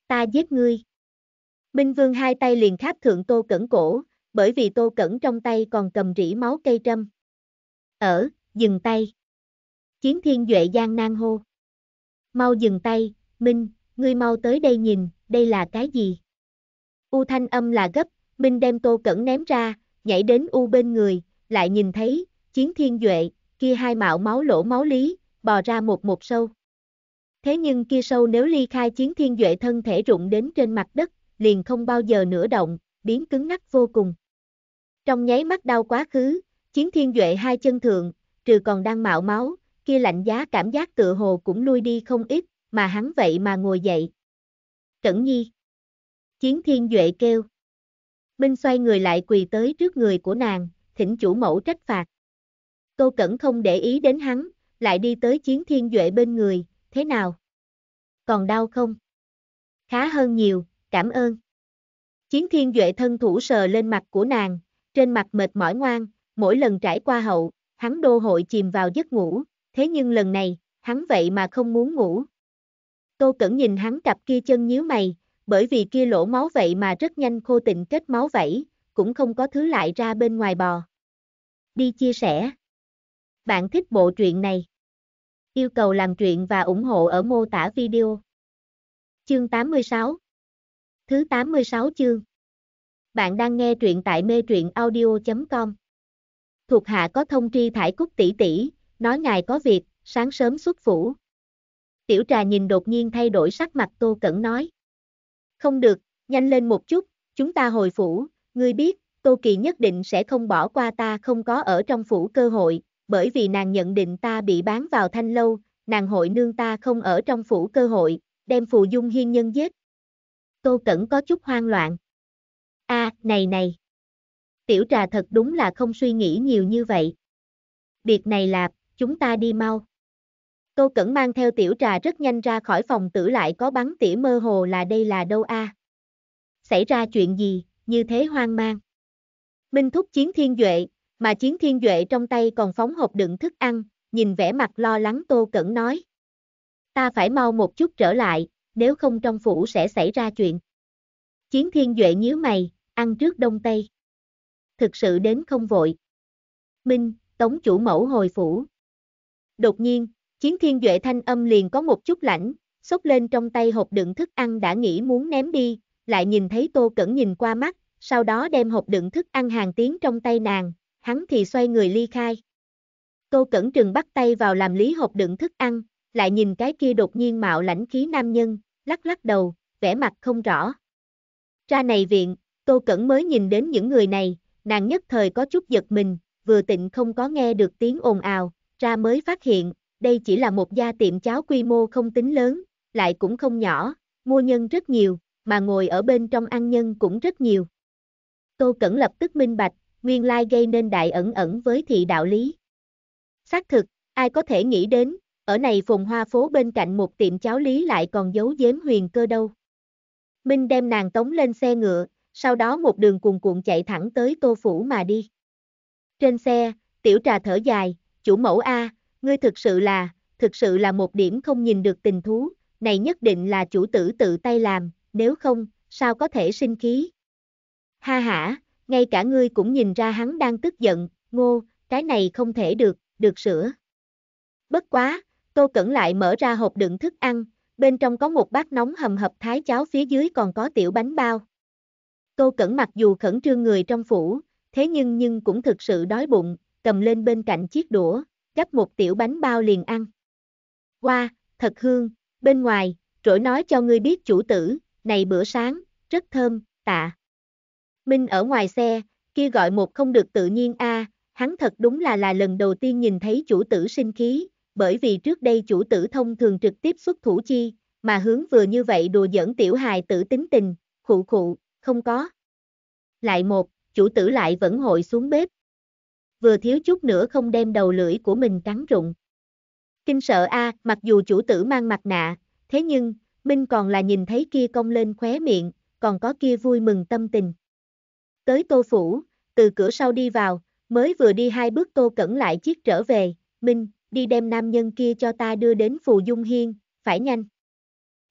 Speaker 1: Ta giết ngươi. Minh Vương hai tay liền kháp thượng Tô Cẩn cổ, bởi vì Tô Cẩn trong tay còn cầm rỉ máu cây trâm. Ở, dừng tay. Chiến thiên duệ gian nan hô. Mau dừng tay, Minh, ngươi mau tới đây nhìn, đây là cái gì? U thanh âm là gấp, Minh đem tô cẩn ném ra, nhảy đến U bên người, lại nhìn thấy, chiến thiên duệ, kia hai mạo máu lỗ máu lý, bò ra một một sâu. Thế nhưng kia sâu nếu ly khai chiến thiên duệ thân thể rụng đến trên mặt đất, liền không bao giờ nữa động, biến cứng ngắc vô cùng. Trong nháy mắt đau quá khứ, chiến thiên duệ hai chân thượng, trừ còn đang mạo máu, kia lạnh giá cảm giác tựa hồ cũng nuôi đi không ít, mà hắn vậy mà ngồi dậy. Cẩn nhi. Chiến thiên duệ kêu. Minh xoay người lại quỳ tới trước người của nàng, thỉnh chủ mẫu trách phạt. Tô Cẩn không để ý đến hắn, lại đi tới chiến thiên duệ bên người, thế nào? Còn đau không? Khá hơn nhiều, cảm ơn. Chiến thiên duệ thân thủ sờ lên mặt của nàng, trên mặt mệt mỏi ngoan, mỗi lần trải qua hậu, hắn đô hội chìm vào giấc ngủ, thế nhưng lần này, hắn vậy mà không muốn ngủ. Tô Cẩn nhìn hắn cặp kia chân nhíu mày, bởi vì kia lỗ máu vậy mà rất nhanh khô tịnh kết máu vẩy, cũng không có thứ lại ra bên ngoài bò. Đi chia sẻ. Bạn thích bộ truyện này. Yêu cầu làm truyện và ủng hộ ở mô tả video. Chương 86 Thứ 86 chương Bạn đang nghe truyện tại mê truyện audio.com Thuộc hạ có thông tri thải cúc tỷ tỷ, nói ngài có việc, sáng sớm xuất phủ. Tiểu trà nhìn đột nhiên thay đổi sắc mặt Tô Cẩn nói. Không được, nhanh lên một chút, chúng ta hồi phủ, ngươi biết, Tô Kỳ nhất định sẽ không bỏ qua ta không có ở trong phủ cơ hội, bởi vì nàng nhận định ta bị bán vào thanh lâu, nàng hội nương ta không ở trong phủ cơ hội, đem phù dung hiên nhân giết. Tô Cẩn có chút hoang loạn. a này này. Tiểu trà thật đúng là không suy nghĩ nhiều như vậy. Việc này là chúng ta đi mau. tô cẩn mang theo tiểu trà rất nhanh ra khỏi phòng tử lại có bắn tỉa mơ hồ là đây là đâu a? À? Xảy ra chuyện gì, như thế hoang mang. Minh thúc chiến thiên duệ, mà chiến thiên duệ trong tay còn phóng hộp đựng thức ăn, nhìn vẻ mặt lo lắng tô cẩn nói. Ta phải mau một chút trở lại, nếu không trong phủ sẽ xảy ra chuyện. Chiến thiên duệ nhíu mày, ăn trước đông tây. Thực sự đến không vội. Minh, tống chủ mẫu hồi phủ, Đột nhiên, chiến thiên duệ thanh âm liền có một chút lạnh, xốc lên trong tay hộp đựng thức ăn đã nghĩ muốn ném đi, lại nhìn thấy tô cẩn nhìn qua mắt, sau đó đem hộp đựng thức ăn hàng tiếng trong tay nàng, hắn thì xoay người ly khai. Tô cẩn trừng bắt tay vào làm lý hộp đựng thức ăn, lại nhìn cái kia đột nhiên mạo lãnh khí nam nhân, lắc lắc đầu, vẻ mặt không rõ. Ra này viện, tô cẩn mới nhìn đến những người này, nàng nhất thời có chút giật mình, vừa tịnh không có nghe được tiếng ồn ào, ra mới phát hiện, đây chỉ là một gia tiệm cháo quy mô không tính lớn, lại cũng không nhỏ, mua nhân rất nhiều, mà ngồi ở bên trong ăn nhân cũng rất nhiều. Tô Cẩn lập tức minh bạch, nguyên lai gây nên đại ẩn ẩn với thị đạo lý. Xác thực, ai có thể nghĩ đến, ở này phồn hoa phố bên cạnh một tiệm cháo lý lại còn giấu giếm huyền cơ đâu. Minh đem nàng tống lên xe ngựa, sau đó một đường cuồn cuộn chạy thẳng tới tô phủ mà đi. Trên xe, tiểu trà thở dài, chủ mẫu A, ngươi thực sự là, thực sự là một điểm không nhìn được tình thú, này nhất định là chủ tử tự tay làm, nếu không, sao có thể sinh khí. Ha hả, ngay cả ngươi cũng nhìn ra hắn đang tức giận, ngô, cái này không thể được, được sửa. Bất quá, Tô Cẩn lại mở ra hộp đựng thức ăn, bên trong có một bát nóng hầm hập thái cháo phía dưới còn có tiểu bánh bao. Tô Cẩn mặc dù khẩn trương người trong phủ, thế nhưng nhưng cũng thực sự đói bụng, cầm lên bên cạnh chiếc đũa, gắp một tiểu bánh bao liền ăn. Qua, thật hương, bên ngoài, trỗi nói cho ngươi biết chủ tử, này bữa sáng, rất thơm, tạ. Minh ở ngoài xe, kia gọi một không được tự nhiên a, à, hắn thật đúng là là lần đầu tiên nhìn thấy chủ tử sinh khí, bởi vì trước đây chủ tử thông thường trực tiếp xuất thủ chi, mà hướng vừa như vậy đùa dẫn tiểu hài tử tính tình, khụ khụ, không có. Lại một, chủ tử lại vẫn hội xuống bếp, vừa thiếu chút nữa không đem đầu lưỡi của mình cắn rụng. Kinh sợ a, mặc dù chủ tử mang mặt nạ, thế nhưng, Minh còn là nhìn thấy kia cong lên khóe miệng, còn có kia vui mừng tâm tình. Tới tô phủ, từ cửa sau đi vào, mới vừa đi hai bước tô cẩn lại chiếc trở về, Minh, đi đem nam nhân kia cho ta đưa đến Phù Dung Hiên, phải nhanh.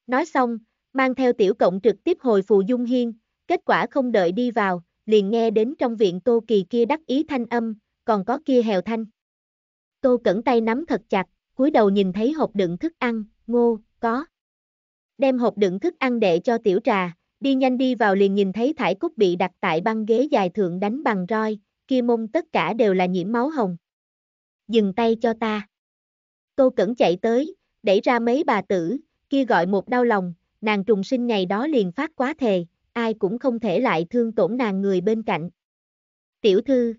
Speaker 1: Nói xong, mang theo tiểu cộng trực tiếp hồi Phù Dung Hiên, kết quả không đợi đi vào, liền nghe đến trong viện tô kỳ kia đắc ý thanh âm, còn có kia hèo thanh. Tô Cẩn tay nắm thật chặt, cúi đầu nhìn thấy hộp đựng thức ăn, ngô, có. Đem hộp đựng thức ăn đệ cho tiểu trà, đi nhanh đi vào liền nhìn thấy thải cúc bị đặt tại băng ghế dài thượng đánh bằng roi, kia mông tất cả đều là nhiễm máu hồng. Dừng tay cho ta. Tô Cẩn chạy tới, đẩy ra mấy bà tử, kia gọi một đau lòng, nàng trùng sinh ngày đó liền phát quá thề, ai cũng không thể lại thương tổn nàng người bên cạnh. Tiểu thư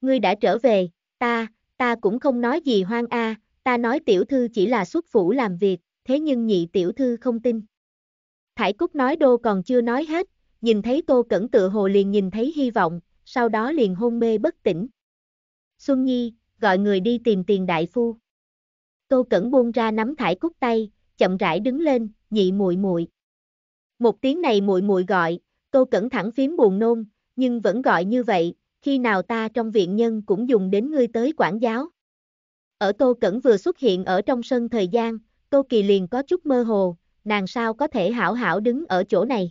Speaker 1: ngươi đã trở về, ta, ta cũng không nói gì hoang a, ta nói tiểu thư chỉ là xuất phủ làm việc, thế nhưng nhị tiểu thư không tin. Thải Cúc nói đô còn chưa nói hết, nhìn thấy Tô Cẩn tự hồ liền nhìn thấy hy vọng, sau đó liền hôn mê bất tỉnh. Xuân Nhi, gọi người đi tìm tiền đại phu. Tô Cẩn buông ra nắm Thải Cúc tay, chậm rãi đứng lên, nhị muội muội. Một tiếng này muội muội gọi, Tô Cẩn thẳng phím buồn nôn, nhưng vẫn gọi như vậy, khi nào ta trong viện nhân cũng dùng đến ngươi tới quản giáo. Ở Tô Cẩn vừa xuất hiện ở trong sân thời gian, Tô Kỳ liền có chút mơ hồ, nàng sao có thể hảo hảo đứng ở chỗ này.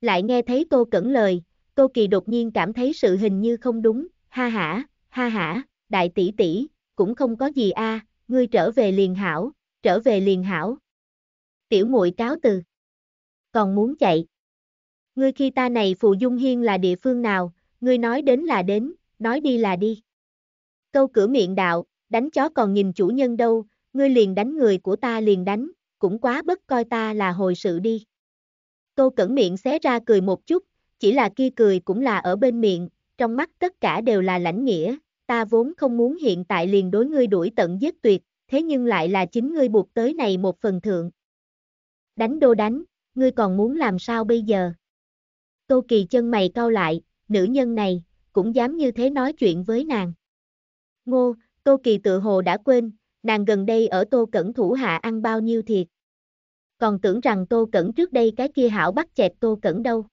Speaker 1: Lại nghe thấy Tô Cẩn lời, Tô Kỳ đột nhiên cảm thấy sự hình như không đúng, ha hả, ha hả, đại tỷ tỷ, cũng không có gì a, ngươi trở về liền hảo, trở về liền hảo. Tiểu muội cáo từ. Còn muốn chạy. Ngươi khi ta này Phù Dung Hiên là địa phương nào, ngươi nói đến là đến, nói đi là đi. Câu cửa miệng đạo, đánh chó còn nhìn chủ nhân đâu, ngươi liền đánh người của ta liền đánh, cũng quá bất coi ta là hồi sự đi. Câu cẩn miệng xé ra cười một chút, chỉ là kia cười cũng là ở bên miệng, trong mắt tất cả đều là lãnh nghĩa, ta vốn không muốn hiện tại liền đối ngươi đuổi tận giết tuyệt, thế nhưng lại là chính ngươi buộc tới này một phần thượng. Đánh đô đánh, ngươi còn muốn làm sao bây giờ? Tô kỳ chân mày cau lại, nữ nhân này, cũng dám như thế nói chuyện với nàng. Ngô, Tô Kỳ tự hồ đã quên, nàng gần đây ở Tô Cẩn thủ hạ ăn bao nhiêu thiệt. Còn tưởng rằng Tô Cẩn trước đây cái kia hảo bắt chẹt Tô Cẩn đâu.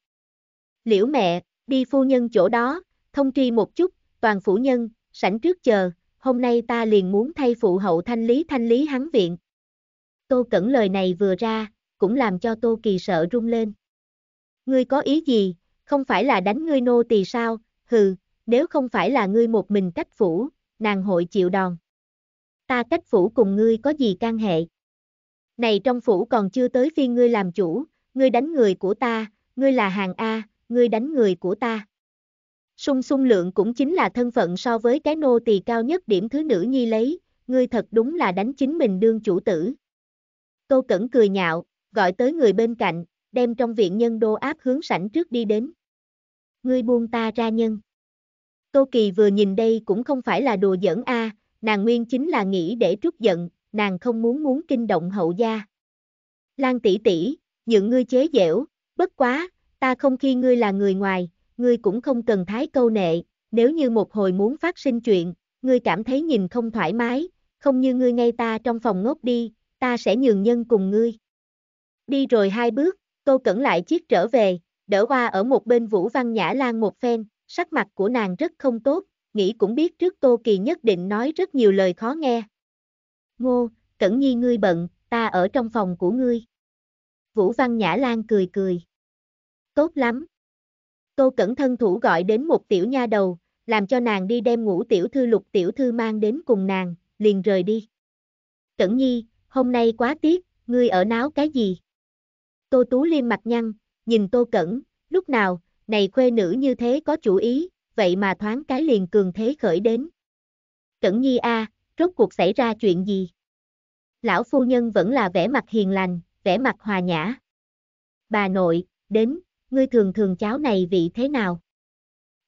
Speaker 1: Liễu mẹ, đi phu nhân chỗ đó, thông tri một chút, toàn phủ nhân, sảnh trước chờ, hôm nay ta liền muốn thay phụ hậu thanh lý thanh lý hắn viện. Tô Cẩn lời này vừa ra, cũng làm cho Tô Kỳ sợ rung lên. Ngươi có ý gì, không phải là đánh ngươi nô tỳ sao, hừ, nếu không phải là ngươi một mình cách phủ, nàng hội chịu đòn. Ta cách phủ cùng ngươi có gì can hệ? Này trong phủ còn chưa tới phiên ngươi làm chủ, ngươi đánh người của ta, ngươi là hàng A, ngươi đánh người của ta. Sung sung lượng cũng chính là thân phận so với cái nô tỳ cao nhất điểm thứ nữ nhi lấy, ngươi thật đúng là đánh chính mình đương chủ tử. Tô Cẩn cười nhạo, gọi tới người bên cạnh, đem trong viện nhân đô áp hướng sảnh trước đi đến. Ngươi buông ta ra nhân. Tô Kỳ vừa nhìn đây cũng không phải là đùa giỡn a, à, nàng nguyên chính là nghĩ để trút giận, nàng không muốn muốn kinh động hậu gia. Lan tỷ tỷ, những ngươi chế dẻo, bất quá, ta không khi ngươi là người ngoài, ngươi cũng không cần thái câu nệ, nếu như một hồi muốn phát sinh chuyện, ngươi cảm thấy nhìn không thoải mái, không như ngươi ngay ta trong phòng ngốc đi, ta sẽ nhường nhân cùng ngươi. Đi rồi hai bước, Tô Cẩn lại chiếc trở về, đỡ qua ở một bên Vũ Văn Nhã Lan một phen, sắc mặt của nàng rất không tốt, nghĩ cũng biết trước Tô Kỳ nhất định nói rất nhiều lời khó nghe. Ngô, Cẩn Nhi ngươi bận, ta ở trong phòng của ngươi. Vũ Văn Nhã Lan cười cười. Tốt lắm. Tô Cẩn thân thủ gọi đến một tiểu nha đầu, làm cho nàng đi đem ngũ tiểu thư lục tiểu thư mang đến cùng nàng, liền rời đi. Cẩn Nhi, hôm nay quá tiếc, ngươi ở náo cái gì? Tô Tú Liêm mặt nhăn, nhìn Tô Cẩn, lúc nào, này khuê nữ như thế có chủ ý, vậy mà thoáng cái liền cường thế khởi đến. Cẩn Nhi a, à, rốt cuộc xảy ra chuyện gì? Lão phu nhân vẫn là vẻ mặt hiền lành, vẻ mặt hòa nhã. Bà nội, đến, ngươi thường thường cháu này vị thế nào?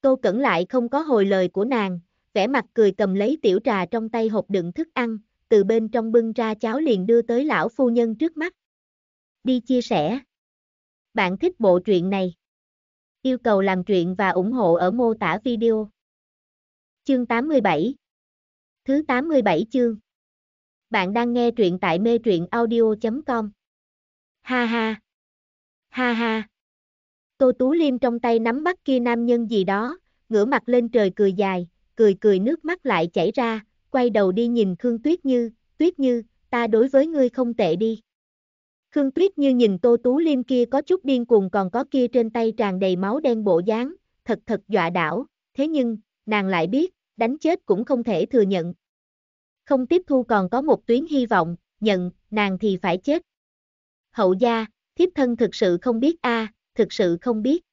Speaker 1: Tô Cẩn lại không có hồi lời của nàng, vẻ mặt cười cầm lấy tiểu trà trong tay hộp đựng thức ăn, từ bên trong bưng ra cháo liền đưa tới lão phu nhân trước mắt đi chia sẻ. Bạn thích bộ truyện này? Yêu cầu làm truyện và ủng hộ ở mô tả video. Chương 87 Thứ 87 chương Bạn đang nghe truyện tại mê truyện audio.com Ha ha Ha ha Tô Tú Liêm trong tay nắm bắt kia nam nhân gì đó, ngửa mặt lên trời cười dài, cười cười nước mắt lại chảy ra, quay đầu đi nhìn Khương Tuyết Như, Tuyết Như, ta đối với ngươi không tệ đi. Khương Tuyết như nhìn Tô Tú Liêm kia có chút điên cuồng còn có kia trên tay tràn đầy máu đen bộ dáng, thật thật dọa đảo, thế nhưng, nàng lại biết, đánh chết cũng không thể thừa nhận. Không tiếp thu còn có một tuyến hy vọng, nhận, nàng thì phải chết. Hậu gia, thiếp thân thực sự không biết a, thực sự không biết.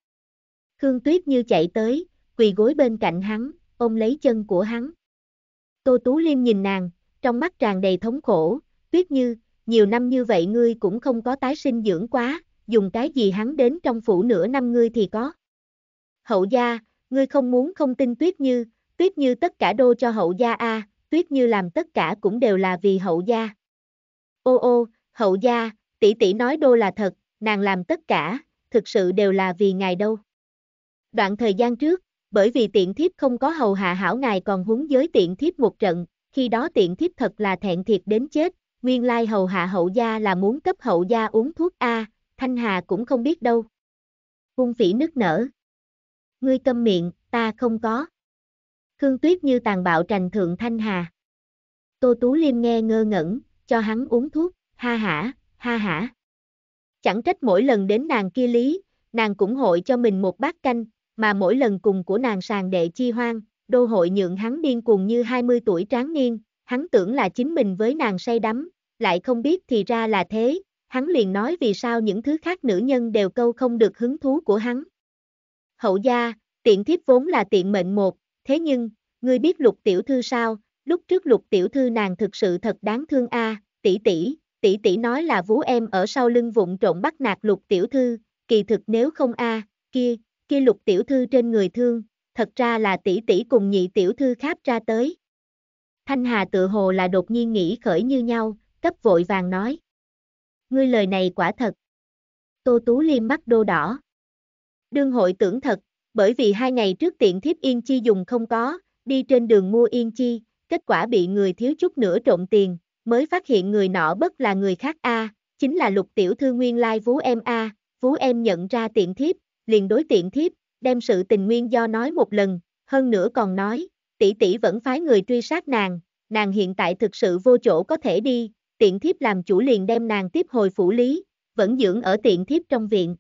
Speaker 1: Khương Tuyết như chạy tới, quỳ gối bên cạnh hắn, ôm lấy chân của hắn. Tô Tú Liêm nhìn nàng, trong mắt tràn đầy thống khổ, Tuyết như, nhiều năm như vậy ngươi cũng không có tái sinh dưỡng quá, dùng cái gì hắn đến trong phủ nửa năm ngươi thì có. Hậu gia, ngươi không muốn không tin tuyết như, tuyết như tất cả đô cho hậu gia a tuyết như làm tất cả cũng đều là vì hậu gia. Ô ô, hậu gia, tỷ tỷ nói đô là thật, nàng làm tất cả, thực sự đều là vì ngài đâu. Đoạn thời gian trước, bởi vì tiện thiếp không có hầu hạ hảo ngài còn huống giới tiện thiếp một trận, khi đó tiện thiếp thật là thẹn thiệt đến chết, nguyên lai hầu hạ hậu gia là muốn cấp hậu gia uống thuốc A, Thanh Hà cũng không biết đâu. Cung phỉ nức nở. Ngươi câm miệng, ta không có. Khương Tuyết như tàn bạo trành thượng Thanh Hà. Tô Tú Liêm nghe ngơ ngẩn, cho hắn uống thuốc, ha hả, ha hả. Chẳng trách mỗi lần đến nàng kia lý, nàng cũng hội cho mình một bát canh, mà mỗi lần cùng của nàng sàng đệ chi hoang, đô hội nhượng hắn điên cuồng như 20 tuổi tráng niên, hắn tưởng là chính mình với nàng say đắm, lại không biết thì ra là thế, hắn liền nói vì sao những thứ khác nữ nhân đều câu không được hứng thú của hắn. Hậu gia, tiện thiếp vốn là tiện mệnh một, thế nhưng, ngươi biết lục tiểu thư sao, lúc trước lục tiểu thư nàng thực sự thật đáng thương a, tỷ tỷ, tỷ tỷ nói là vú em ở sau lưng vụng trộn bắt nạt lục tiểu thư, kỳ thực nếu không a, kia, kia lục tiểu thư trên người thương, thật ra là tỷ tỷ cùng nhị tiểu thư kháp ra tới. Thanh Hà tự hồ là đột nhiên nghĩ khởi như nhau, cấp vội vàng nói. Ngươi lời này quả thật. Tô Tú Liêm mắt đô đỏ. Đương hội tưởng thật, bởi vì hai ngày trước tiện thiếp Yên Chi dùng không có, đi trên đường mua Yên Chi, kết quả bị người thiếu chút nữa trộm tiền, mới phát hiện người nọ bất là người khác A, chính là lục tiểu thư nguyên lai vú em A, vú em nhận ra tiện thiếp, liền đối tiện thiếp, đem sự tình nguyên do nói một lần, hơn nữa còn nói, tỷ tỷ vẫn phái người truy sát nàng, nàng hiện tại thực sự vô chỗ có thể đi, tiện thiếp làm chủ liền đem nàng tiếp hồi phủ lý, vẫn dưỡng ở tiện thiếp trong viện.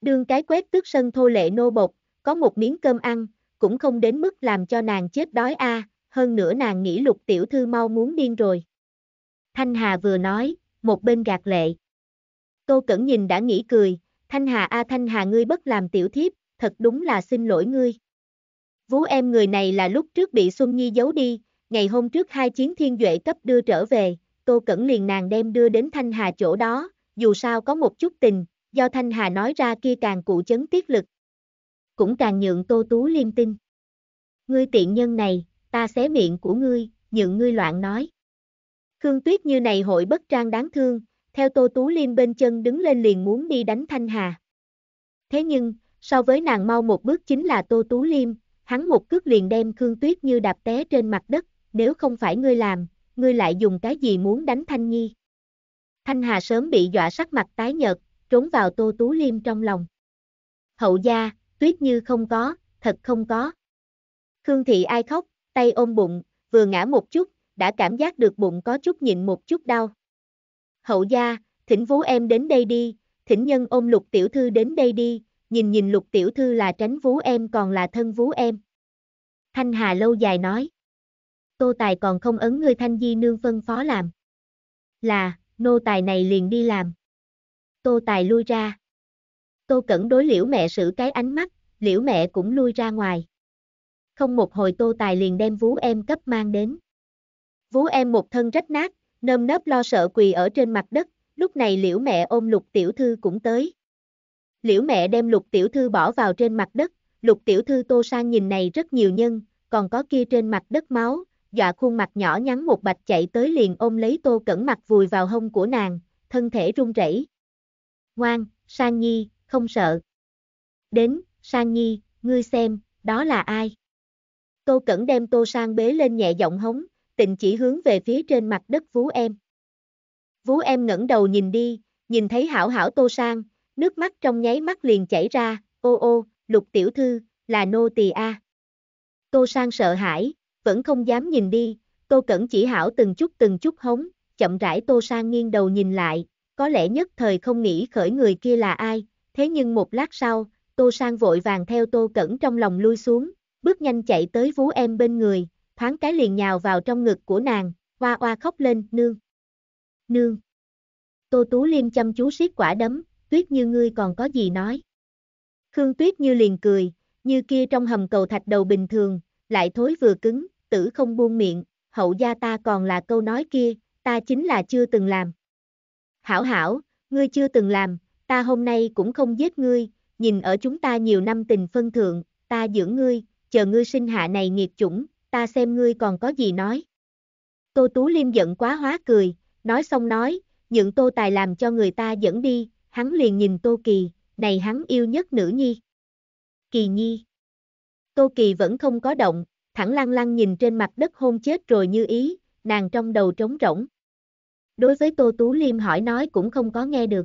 Speaker 1: Đương cái quét tước sân thô lệ nô bột, có một miếng cơm ăn, cũng không đến mức làm cho nàng chết đói a. hơn nữa nàng nghĩ lục tiểu thư mau muốn điên rồi. Thanh Hà vừa nói, một bên gạt lệ. Tô Cẩn nhìn đã nghĩ cười, Thanh Hà a Thanh Hà ngươi bất làm tiểu thiếp, thật đúng là xin lỗi ngươi. Vú em người này là lúc trước bị Xuân Nhi giấu đi, ngày hôm trước hai chiến thiên duệ cấp đưa trở về, Tô Cẩn liền nàng đem đưa đến Thanh Hà chỗ đó, dù sao có một chút tình, do Thanh Hà nói ra kia càng cụ chấn tiết lực. Cũng càng nhượng Tô Tú Liên tin. Ngươi tiện nhân này, ta xé miệng của ngươi, nhượng ngươi loạn nói. Khương Tuyết như này hội bất trang đáng thương, theo Tô Tú Liên bên chân đứng lên liền muốn đi đánh Thanh Hà. Thế nhưng, so với nàng mau một bước chính là Tô Tú Liêm, hắn một cước liền đem Khương Tuyết như đạp té trên mặt đất, nếu không phải ngươi làm, ngươi lại dùng cái gì muốn đánh Thanh Nhi. Thanh Hà sớm bị dọa sắc mặt tái nhợt, trốn vào Tô Tú Liêm trong lòng. Hậu gia, Tuyết như không có, thật không có. Khương Thị ai khóc, tay ôm bụng, vừa ngã một chút, đã cảm giác được bụng có chút nhịn một chút đau. Hậu gia, thỉnh vú em đến đây đi, thỉnh nhân ôm lục tiểu thư đến đây đi, nhìn nhìn lục tiểu thư là tránh vú em còn là thân vú em. Thanh Hà lâu dài nói. Tô Tài còn không ấn người thanh di nương phân phó làm. Là, nô tài này liền đi làm. Tô Tài lui ra. Tô Cẩn đối liễu mẹ sử cái ánh mắt, liễu mẹ cũng lui ra ngoài. Không một hồi Tô Tài liền đem vú em cấp mang đến. Vú em một thân rách nát, nơm nớp lo sợ quỳ ở trên mặt đất, lúc này liễu mẹ ôm lục tiểu thư cũng tới liễu mẹ đem lục tiểu thư bỏ vào trên mặt đất, lục tiểu thư tô sang nhìn này rất nhiều nhân, còn có kia trên mặt đất máu, dọa khuôn mặt nhỏ nhắn một bạch chạy tới liền ôm lấy tô cẩn mặt vùi vào hông của nàng, thân thể run rẩy. Ngoan, sang nhi, không sợ. Đến, sang nhi, ngươi xem, đó là ai? Tô cẩn đem tô sang bế lên nhẹ giọng hống, tình chỉ hướng về phía trên mặt đất vú em. Vú em ngẩng đầu nhìn đi, nhìn thấy hảo hảo tô sang, nước mắt trong nháy mắt liền chảy ra, ô ô, lục tiểu thư, là nô tỳ a. Tô sang sợ hãi, vẫn không dám nhìn đi, tô cẩn chỉ hảo từng chút từng chút hống, chậm rãi tô sang nghiêng đầu nhìn lại, có lẽ nhất thời không nghĩ khởi người kia là ai, thế nhưng một lát sau, tô sang vội vàng theo tô cẩn trong lòng lui xuống, bước nhanh chạy tới vú em bên người, thoáng cái liền nhào vào trong ngực của nàng, hoa hoa khóc lên, nương. Nương. Tô Tú Liêm chăm chú siết quả đấm, tuyết như ngươi còn có gì nói. Khương tuyết như liền cười, như kia trong hầm cầu thạch đầu bình thường, lại thối vừa cứng, tử không buông miệng, hậu gia ta còn là câu nói kia, ta chính là chưa từng làm. Hảo hảo, ngươi chưa từng làm, ta hôm nay cũng không giết ngươi, nhìn ở chúng ta nhiều năm tình phân thượng, ta dưỡng ngươi, chờ ngươi sinh hạ này nghiệt chủng, ta xem ngươi còn có gì nói. Tô Tú Liêm giận quá hóa cười, nói xong nói, những tô tài làm cho người ta dẫn đi, hắn liền nhìn Tô Kỳ, này hắn yêu nhất nữ nhi. Kỳ nhi. Tô Kỳ vẫn không có động, thẳng lăng lăng nhìn trên mặt đất hôn chết rồi như ý, nàng trong đầu trống rỗng. Đối với Tô Tú Liêm hỏi nói cũng không có nghe được.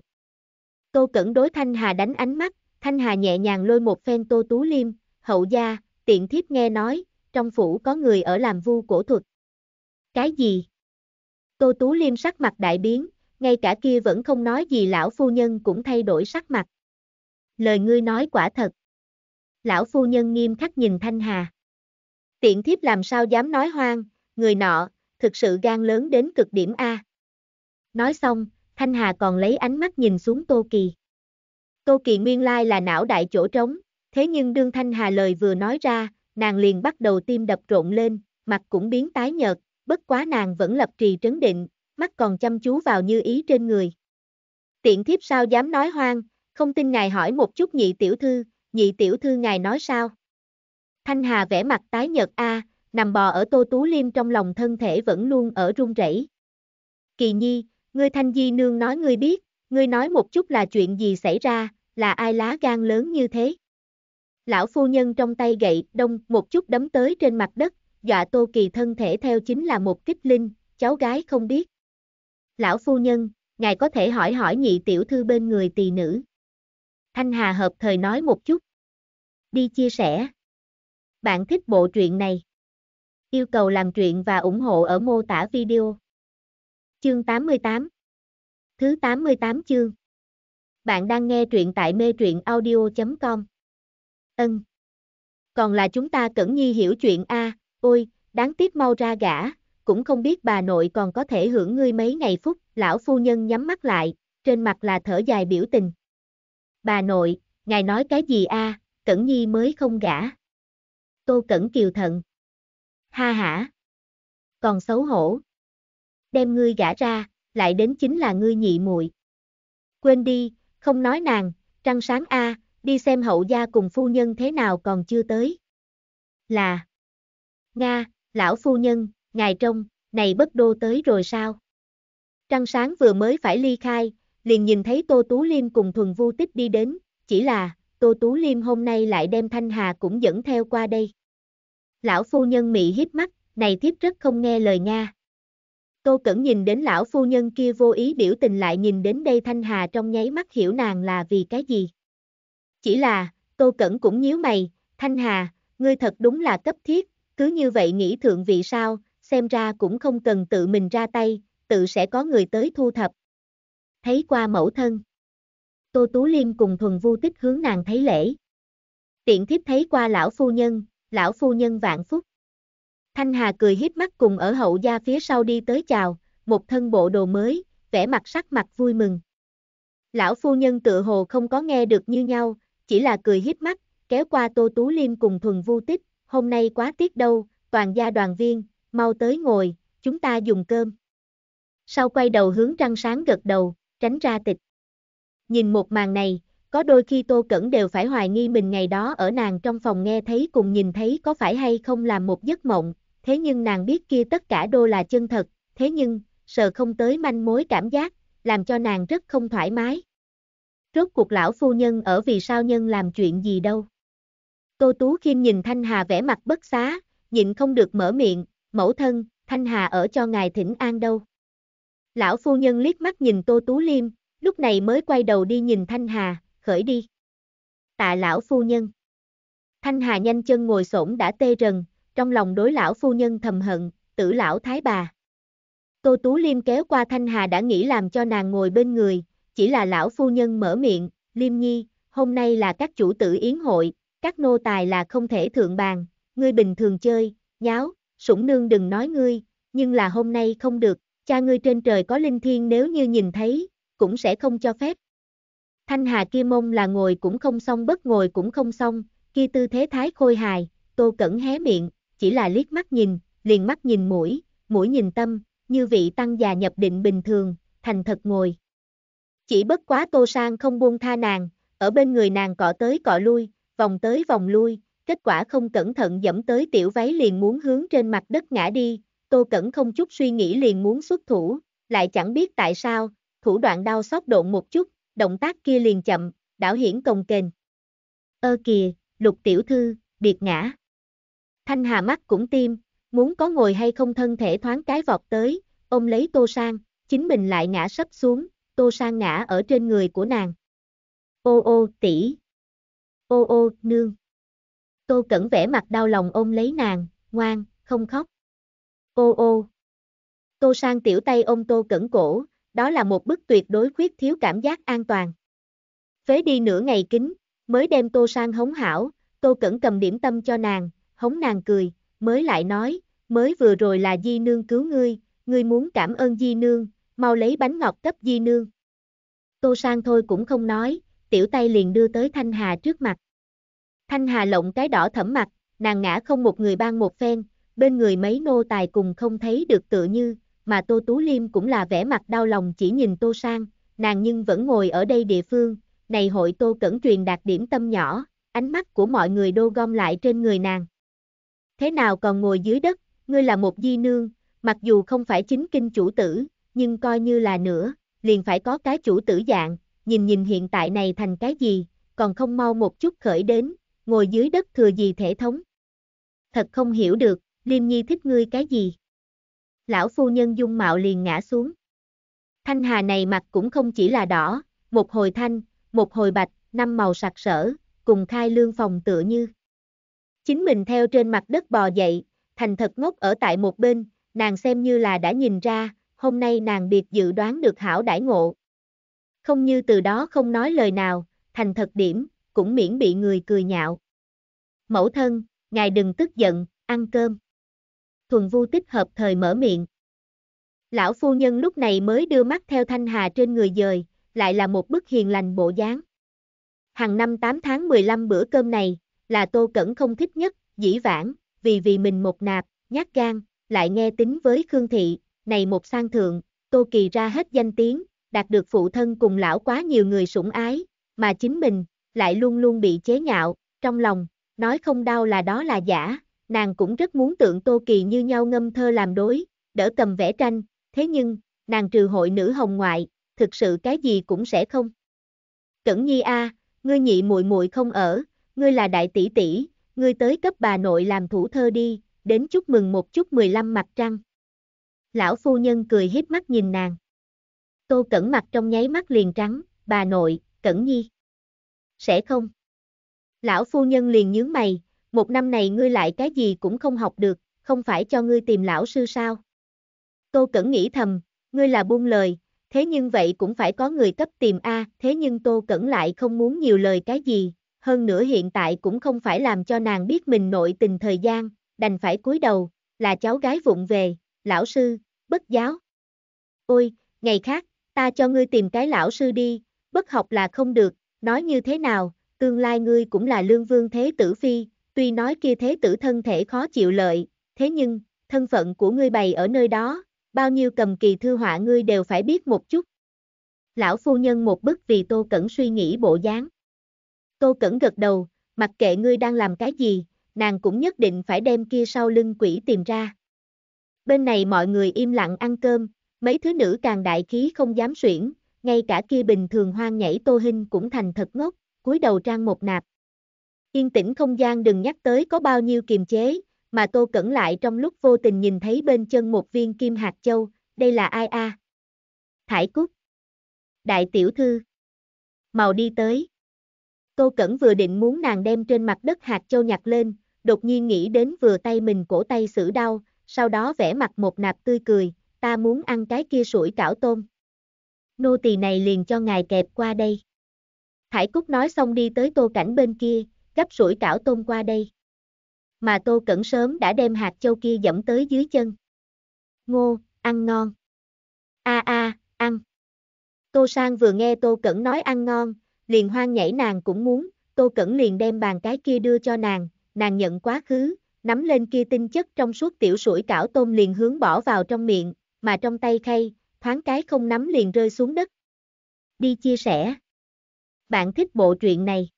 Speaker 1: Tô Cẩn đối Thanh Hà đánh ánh mắt, Thanh Hà nhẹ nhàng lôi một phen Tô Tú Liêm, hậu gia, tiện thiếp nghe nói, trong phủ có người ở làm vu cổ thuật. Cái gì? Tô Tú Liêm sắc mặt đại biến, ngay cả kia vẫn không nói gì lão phu nhân cũng thay đổi sắc mặt. Lời ngươi nói quả thật. Lão phu nhân nghiêm khắc nhìn Thanh Hà. Tiện thiếp làm sao dám nói hoang, người nọ, thực sự gan lớn đến cực điểm A. Nói xong, Thanh Hà còn lấy ánh mắt nhìn xuống Tô Kỳ. Tô Kỳ nguyên lai là não đại chỗ trống, thế nhưng đương Thanh Hà lời vừa nói ra, nàng liền bắt đầu tim đập rộn lên, mặt cũng biến tái nhợt, bất quá nàng vẫn lập trì trấn định, mắt còn chăm chú vào như ý trên người. Tiện thiếp sao dám nói hoang, không tin ngài hỏi một chút nhị tiểu thư, nhị tiểu thư ngài nói sao? Thanh Hà vẽ mặt tái nhợt a, nằm bò ở Tô Tú Liêm trong lòng thân thể vẫn luôn ở run rẩy. Kỳ Nhi, ngươi Thanh Di nương nói ngươi biết, ngươi nói một chút là chuyện gì xảy ra, là ai lá gan lớn như thế? Lão phu nhân trong tay gậy đông một chút đấm tới trên mặt đất, dọa Tô Kỳ thân thể theo chính là một kích linh, cháu gái không biết lão phu nhân, ngài có thể hỏi hỏi nhị tiểu thư bên người tỳ nữ. Thanh Hà hợp thời nói một chút. Đi chia sẻ. Bạn thích bộ truyện này. Yêu cầu làm truyện và ủng hộ ở mô tả video. Chương 88 Thứ 88 chương Bạn đang nghe truyện tại mê truyện audio.com Ân Còn là chúng ta cẩn nhi hiểu chuyện a à, ôi, đáng tiếc mau ra gã, cũng không biết bà nội còn có thể hưởng ngươi mấy ngày phút, lão phu nhân nhắm mắt lại, trên mặt là thở dài biểu tình. Bà nội, ngài nói cái gì a? Cẩn Nhi mới không gả. Tô Cẩn kiều thận. Ha hả. Còn xấu hổ. Đem ngươi gả ra, lại đến chính là ngươi nhị muội. Quên đi, không nói nàng, trăng sáng a, đi xem hậu gia cùng phu nhân thế nào còn chưa tới. Là Nga, lão phu nhân, ngài trông, này bất đô tới rồi sao? Trăng sáng vừa mới phải ly khai, liền nhìn thấy Tô Tú Liêm cùng Thuần Vu Tích đi đến, chỉ là, Tô Tú Liêm hôm nay lại đem Thanh Hà cũng dẫn theo qua đây. Lão phu nhân mị hiếp mắt, này thiếp rất không nghe lời Nga. Tô Cẩn nhìn đến lão phu nhân kia vô ý biểu tình lại nhìn đến đây Thanh Hà trong nháy mắt hiểu nàng là vì cái gì. Chỉ là, Tô Cẩn cũng nhíu mày, Thanh Hà, ngươi thật đúng là cấp thiết, cứ như vậy nghĩ thượng vị sao, xem ra cũng không cần tự mình ra tay, tự sẽ có người tới thu thập. Thấy qua mẫu thân. Tô Tú Liêm cùng thuần vu tích hướng nàng thấy lễ. Tiện thiếp thấy qua lão phu nhân, lão phu nhân vạn phúc. Thanh Hà cười hiếp mắt cùng ở hậu gia phía sau đi tới chào, một thân bộ đồ mới, vẻ mặt sắc mặt vui mừng. Lão phu nhân tự hồ không có nghe được như nhau, chỉ là cười hiếp mắt, kéo qua Tô Tú Liêm cùng thuần vu tích, hôm nay quá tiếc đâu, toàn gia đoàn viên, mau tới ngồi, chúng ta dùng cơm. Sau quay đầu hướng trăng sáng gật đầu, tránh ra tịch. Nhìn một màn này, có đôi khi Tô Cẩn đều phải hoài nghi mình ngày đó ở nàng trong phòng nghe thấy cùng nhìn thấy có phải hay không là một giấc mộng, thế nhưng nàng biết kia tất cả đô là chân thật, thế nhưng, sợ không tới manh mối cảm giác, làm cho nàng rất không thoải mái. Rốt cuộc lão phu nhân ở vì sao nhân làm chuyện gì đâu. Tô Tú Khiêm nhìn Thanh Hà vẻ mặt bất xá, nhịn không được mở miệng, mẫu thân, Thanh Hà ở cho ngài thỉnh an đâu. Lão phu nhân liếc mắt nhìn Tô Tú Liêm, lúc này mới quay đầu đi nhìn Thanh Hà, khởi đi. Tạ lão phu nhân. Thanh Hà nhanh chân ngồi xổm đã tê rần, trong lòng đối lão phu nhân thầm hận, tử lão thái bà. Tô Tú Liêm kéo qua Thanh Hà đã nghĩ làm cho nàng ngồi bên người, chỉ là lão phu nhân mở miệng, Liêm Nhi, hôm nay là các chủ tử yến hội, các nô tài là không thể thượng bàn, ngươi bình thường chơi, nháo, sủng nương đừng nói ngươi, nhưng là hôm nay không được, cha ngươi trên trời có linh thiên nếu như nhìn thấy, cũng sẽ không cho phép. Thanh Hà kia mông là ngồi cũng không xong bất ngồi cũng không xong, kia tư thế thái khôi hài, tô cẩn hé miệng, chỉ là liếc mắt nhìn, liền mắt nhìn mũi, mũi nhìn tâm, như vị tăng già nhập định bình thường, thành thật ngồi. Chỉ bất quá tô sang không buông tha nàng, ở bên người nàng cọ tới cọ lui, vòng tới vòng lui, kết quả không cẩn thận dẫm tới tiểu váy liền muốn hướng trên mặt đất ngã đi, Tô Cẩn không chút suy nghĩ liền muốn xuất thủ, lại chẳng biết tại sao, thủ đoạn đau xót độn một chút, động tác kia liền chậm, đảo hiển công kềnh. Ơ kìa, lục tiểu thư, biệt ngã. Thanh hà mắt cũng tim, muốn có ngồi hay không thân thể thoáng cái vọt tới, ôm lấy Tô Sang, chính mình lại ngã sấp xuống, Tô Sang ngã ở trên người của nàng. Ô ô, tỷ. Ô ô, nương. Tô Cẩn vẻ mặt đau lòng ôm lấy nàng, ngoan, không khóc. Ô ô. Tô Sang tiểu tay ôm Tô Cẩn cổ, đó là một bức tuyệt đối khuyết thiếu cảm giác an toàn. Phế đi nửa ngày kính, mới đem Tô Sang hống hảo, Tô Cẩn cầm điểm tâm cho nàng, hống nàng cười, mới lại nói, mới vừa rồi là Di Nương cứu ngươi, ngươi muốn cảm ơn Di Nương, mau lấy bánh ngọt cấp Di Nương. Tô Sang thôi cũng không nói, tiểu tay liền đưa tới Thanh Hà trước mặt. Thanh Hà lộng cái đỏ thẫm mặt, nàng ngã không một người ban một phen, bên người mấy nô tài cùng không thấy được tự như, mà Tô Tú Liêm cũng là vẻ mặt đau lòng chỉ nhìn Tô Sang, nàng nhưng vẫn ngồi ở đây địa phương, này hội Tô Cẩn truyền đạt điểm tâm nhỏ, ánh mắt của mọi người đô gom lại trên người nàng. Thế nào còn ngồi dưới đất, ngươi là một di nương, mặc dù không phải chính kinh chủ tử, nhưng coi như là nữa, liền phải có cái chủ tử dạng, nhìn nhìn hiện tại này thành cái gì, còn không mau một chút khởi đến, ngồi dưới đất thừa gì thể thống. Thật không hiểu được, Liêm Nhi thích ngươi cái gì? Lão phu nhân dung mạo liền ngã xuống. Thanh hà này mặt cũng không chỉ là đỏ, một hồi thanh, một hồi bạch, năm màu sặc sỡ, cùng khai lương phòng tựa như. Chính mình theo trên mặt đất bò dậy, thành thật ngốc ở tại một bên, nàng xem như là đã nhìn ra, hôm nay nàng biệt dự đoán được hảo đãi ngộ. Không như từ đó không nói lời nào, thành thật điểm, cũng miễn bị người cười nhạo. Mẫu thân, ngài đừng tức giận, ăn cơm. Thuần vu tích hợp thời mở miệng. Lão phu nhân lúc này mới đưa mắt theo thanh hà trên người dời, lại là một bức hiền lành bộ dáng. Hàng năm 8 tháng 15 bữa cơm này, là tô cẩn không thích nhất, dĩ vãng, vì vì mình một nạp, nhát gan, lại nghe tính với Khương Thị, này một sang thượng, Tô Kỳ ra hết danh tiếng, đạt được phụ thân cùng lão quá nhiều người sủng ái, mà chính mình, lại luôn luôn bị chế nhạo, trong lòng, nói không đau là đó là giả, nàng cũng rất muốn tượng Tô Kỳ như nhau ngâm thơ làm đối, đỡ cầm vẽ tranh, thế nhưng, nàng trừ hội nữ hồng ngoại, thực sự cái gì cũng sẽ không. Cẩn Nhi a, ngươi nhị muội muội không ở, ngươi là đại tỷ tỷ, ngươi tới cấp bà nội làm thủ thơ đi, đến chúc mừng một chút 15 mặt trăng. Lão phu nhân cười hiếp mắt nhìn nàng. Tô Cẩn mặt trong nháy mắt liền trắng, bà nội, Cẩn Nhi sẽ không? Lão phu nhân liền nhướng mày, một năm này ngươi lại cái gì cũng không học được, không phải cho ngươi tìm lão sư sao? Tô Cẩn nghĩ thầm, ngươi là buông lời, thế nhưng vậy cũng phải có người cấp tìm A, thế nhưng Tô Cẩn lại không muốn nhiều lời cái gì, hơn nữa hiện tại cũng không phải làm cho nàng biết mình nội tình thời gian, đành phải cúi đầu, là cháu gái vụng về, lão sư, bất giáo. Ôi, ngày khác, ta cho ngươi tìm cái lão sư đi, bất học là không được, Nói như thế nào, tương lai ngươi cũng là lương vương thế tử phi, tuy nói kia thế tử thân thể khó chịu lợi, thế nhưng, thân phận của ngươi bày ở nơi đó, bao nhiêu cầm kỳ thư họa ngươi đều phải biết một chút. Lão phu nhân một bức vì Tô Cẩn suy nghĩ bộ dáng. Tô Cẩn gật đầu, mặc kệ ngươi đang làm cái gì, nàng cũng nhất định phải đem kia sau lưng quỷ tìm ra. Bên này mọi người im lặng ăn cơm, mấy thứ nữ càng đại khí không dám suyễn, ngay cả kia bình thường hoang nhảy Tô hình cũng thành thật ngốc, cúi đầu trang một nạp. Yên tĩnh không gian đừng nhắc tới có bao nhiêu kiềm chế, mà Tô Cẩn lại trong lúc vô tình nhìn thấy bên chân một viên kim hạt châu, đây là ai a? Thải Cúc. Đại tiểu thư. Màu đi tới. Tô Cẩn vừa định muốn nàng đem trên mặt đất hạt châu nhặt lên, đột nhiên nghĩ đến vừa tay mình cổ tay xử đau, sau đó vẽ mặt một nạp tươi cười, ta muốn ăn cái kia sủi cảo tôm nô tỳ này liền cho ngài kẹp qua đây. Thải Cúc nói xong đi tới tô cảnh bên kia, gấp sủi cảo tôm qua đây. Mà tô cẩn sớm đã đem hạt châu kia dẫm tới dưới chân. Ngô, ăn ngon. A a, ăn. Tô Sang vừa nghe Tô Cẩn nói ăn ngon, liền hoang nhảy nàng cũng muốn, Tô Cẩn liền đem bàn cái kia đưa cho nàng, nàng nhận quá khứ, nắm lên kia tinh chất trong suốt tiểu sủi cảo tôm liền hướng bỏ vào trong miệng, mà trong tay khay, thoáng cái không nắm liền rơi xuống đất. Đi chia sẻ. Bạn thích bộ truyện này.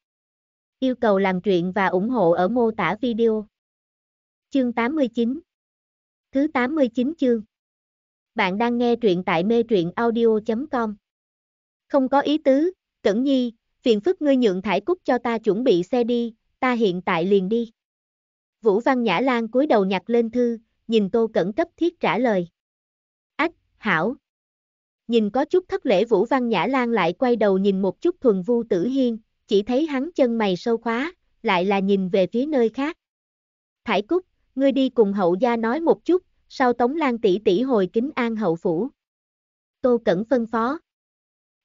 Speaker 1: Yêu cầu làm truyện và ủng hộ ở mô tả video. Chương 89 Thứ 89 chương Bạn đang nghe truyện tại mê truyện audio.com Không có ý tứ, Cẩn Nhi, phiền phức ngươi nhượng thải cúc cho ta chuẩn bị xe đi, ta hiện tại liền đi. Vũ Văn Nhã Lan cúi đầu nhặt lên thư, nhìn Tô Cẩn cấp thiết trả lời. Ách, Hảo. Nhìn có chút thất lễ Vũ Văn Nhã Lan lại quay đầu nhìn một chút thuần vu tử hiên, chỉ thấy hắn chân mày sâu khóa, lại là nhìn về phía nơi khác. Thải Cúc, ngươi đi cùng hậu gia nói một chút, sau Tống Lan tỷ tỷ hồi kính an hậu phủ. Tô Cẩn phân phó.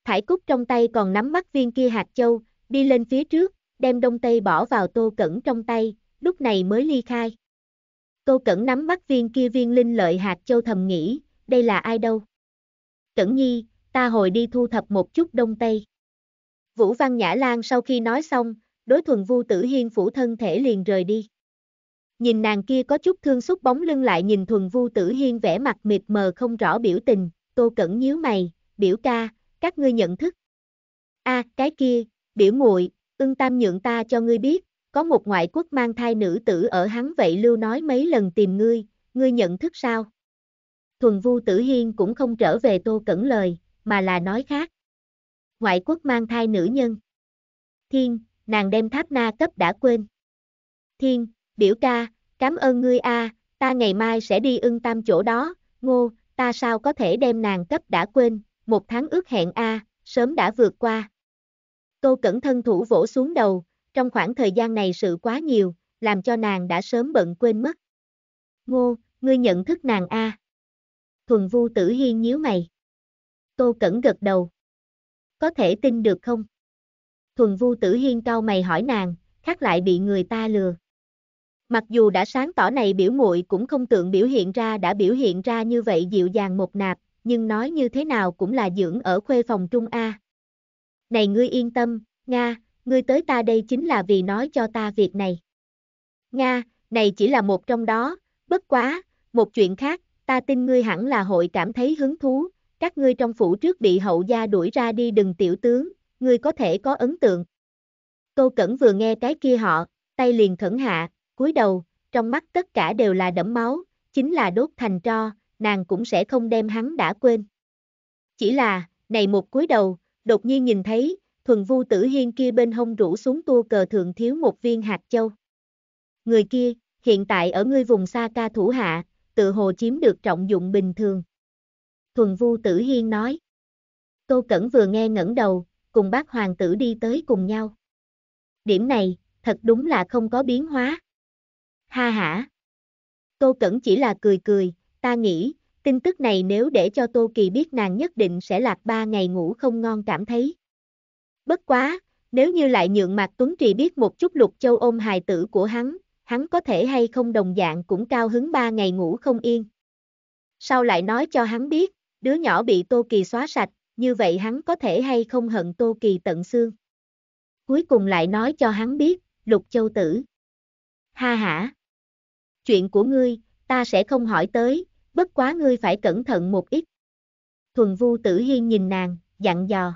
Speaker 1: Thải Cúc trong tay còn nắm mắt viên kia hạt châu, đi lên phía trước, đem đông tây bỏ vào Tô Cẩn trong tay, lúc này mới ly khai. Tô Cẩn nắm bắt viên kia viên linh lợi hạt châu thầm nghĩ, đây là ai đâu? Cẩn Nhi, ta hồi đi thu thập một chút đông tây. Vũ Văn Nhã Lan sau khi nói xong, đối thuần vu tử hiên phủ thân thể liền rời đi. Nhìn nàng kia có chút thương xúc bóng lưng lại nhìn thuần vu tử hiên vẻ mặt mịt mờ không rõ biểu tình, tô cẩn nhíu mày, biểu ca, các ngươi nhận thức. a à, cái kia, biểu muội ưng tam nhượng ta cho ngươi biết, có một ngoại quốc mang thai nữ tử ở hắn vậy lưu nói mấy lần tìm ngươi, ngươi nhận thức sao? thuần vu tử hiên cũng không trở về tô cẩn lời, mà là nói khác. Ngoại quốc mang thai nữ nhân. Thiên, nàng đem tháp na cấp đã quên. Thiên, biểu ca, cảm ơn ngươi a, à, ta ngày mai sẽ đi ưng tam chỗ đó, ngô, ta sao có thể đem nàng cấp đã quên, một tháng ước hẹn a, à, sớm đã vượt qua. Tô cẩn thân thủ vỗ xuống đầu, trong khoảng thời gian này sự quá nhiều, làm cho nàng đã sớm bận quên mất. Ngô, ngươi nhận thức nàng a. À thuần vu tử hiên nhíu mày. Tô Cẩn gật đầu. Có thể tin được không? Thuần vu tử hiên cau mày hỏi nàng, khác lại bị người ta lừa. Mặc dù đã sáng tỏ này biểu muội cũng không tượng biểu hiện ra đã biểu hiện ra như vậy dịu dàng một nạp, nhưng nói như thế nào cũng là dưỡng ở khuê phòng trung A. Này ngươi yên tâm, Nga, ngươi tới ta đây chính là vì nói cho ta việc này. Nga, này chỉ là một trong đó, bất quá, một chuyện khác, ta tin ngươi hẳn là hội cảm thấy hứng thú, các ngươi trong phủ trước bị hậu gia đuổi ra đi đừng tiểu tướng, ngươi có thể có ấn tượng. Tô Cẩn vừa nghe cái kia họ, tay liền khẩn hạ, cúi đầu, trong mắt tất cả đều là đẫm máu, chính là đốt thành tro, nàng cũng sẽ không đem hắn đã quên. Chỉ là, này một cúi đầu, đột nhiên nhìn thấy, thuần vu tử hiên kia bên hông rủ xuống tua cờ thượng thiếu một viên hạt châu. Người kia, hiện tại ở ngươi vùng xa ca thủ hạ, tự hồ chiếm được trọng dụng bình thường. Thuần Vu Tử Hiên nói. Tô Cẩn vừa nghe ngẩng đầu, cùng bác hoàng tử đi tới cùng nhau. Điểm này, thật đúng là không có biến hóa. Ha hả. Tô Cẩn chỉ là cười cười, ta nghĩ, tin tức này nếu để cho Tô Kỳ biết nàng nhất định sẽ lạc ba ngày ngủ không ngon cảm thấy. Bất quá, nếu như lại nhượng mặt Tuấn Trì biết một chút lục châu ôm hài tử của hắn, hắn có thể hay không đồng dạng cũng cao hứng ba ngày ngủ không yên. Sau lại nói cho hắn biết, đứa nhỏ bị Tô Kỳ xóa sạch, như vậy hắn có thể hay không hận Tô Kỳ tận xương. Cuối cùng lại nói cho hắn biết, Lục Châu Tử. Ha ha Chuyện của ngươi, ta sẽ không hỏi tới, bất quá ngươi phải cẩn thận một ít. Thuần Vu Tử Hiên nhìn nàng, dặn dò.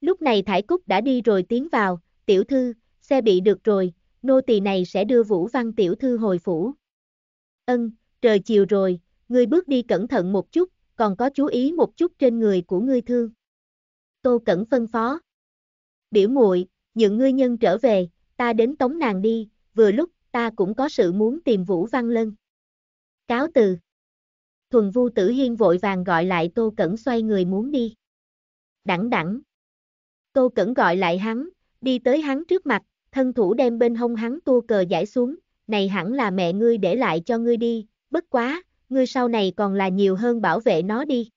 Speaker 1: Lúc này Thải Cúc đã đi rồi tiến vào, tiểu thư, xe bị được rồi, nô tỳ này sẽ đưa Vũ Văn tiểu thư hồi phủ. Ân, trời chiều rồi, ngươi bước đi cẩn thận một chút, còn có chú ý một chút trên người của ngươi thương. Tô Cẩn phân phó. Biểu muội, những ngươi nhân trở về, ta đến tống nàng đi, vừa lúc ta cũng có sự muốn tìm Vũ Văn Lân. Cáo từ. Thuần Vu Tử Hiên vội vàng gọi lại Tô Cẩn xoay người muốn đi. Đẳng đẳng. Tô Cẩn gọi lại hắn, đi tới hắn trước mặt, thân thủ đem bên hông hắn tua cờ giải xuống, này hẳn là mẹ ngươi để lại cho ngươi đi, bất quá, ngươi sau này còn là nhiều hơn bảo vệ nó đi.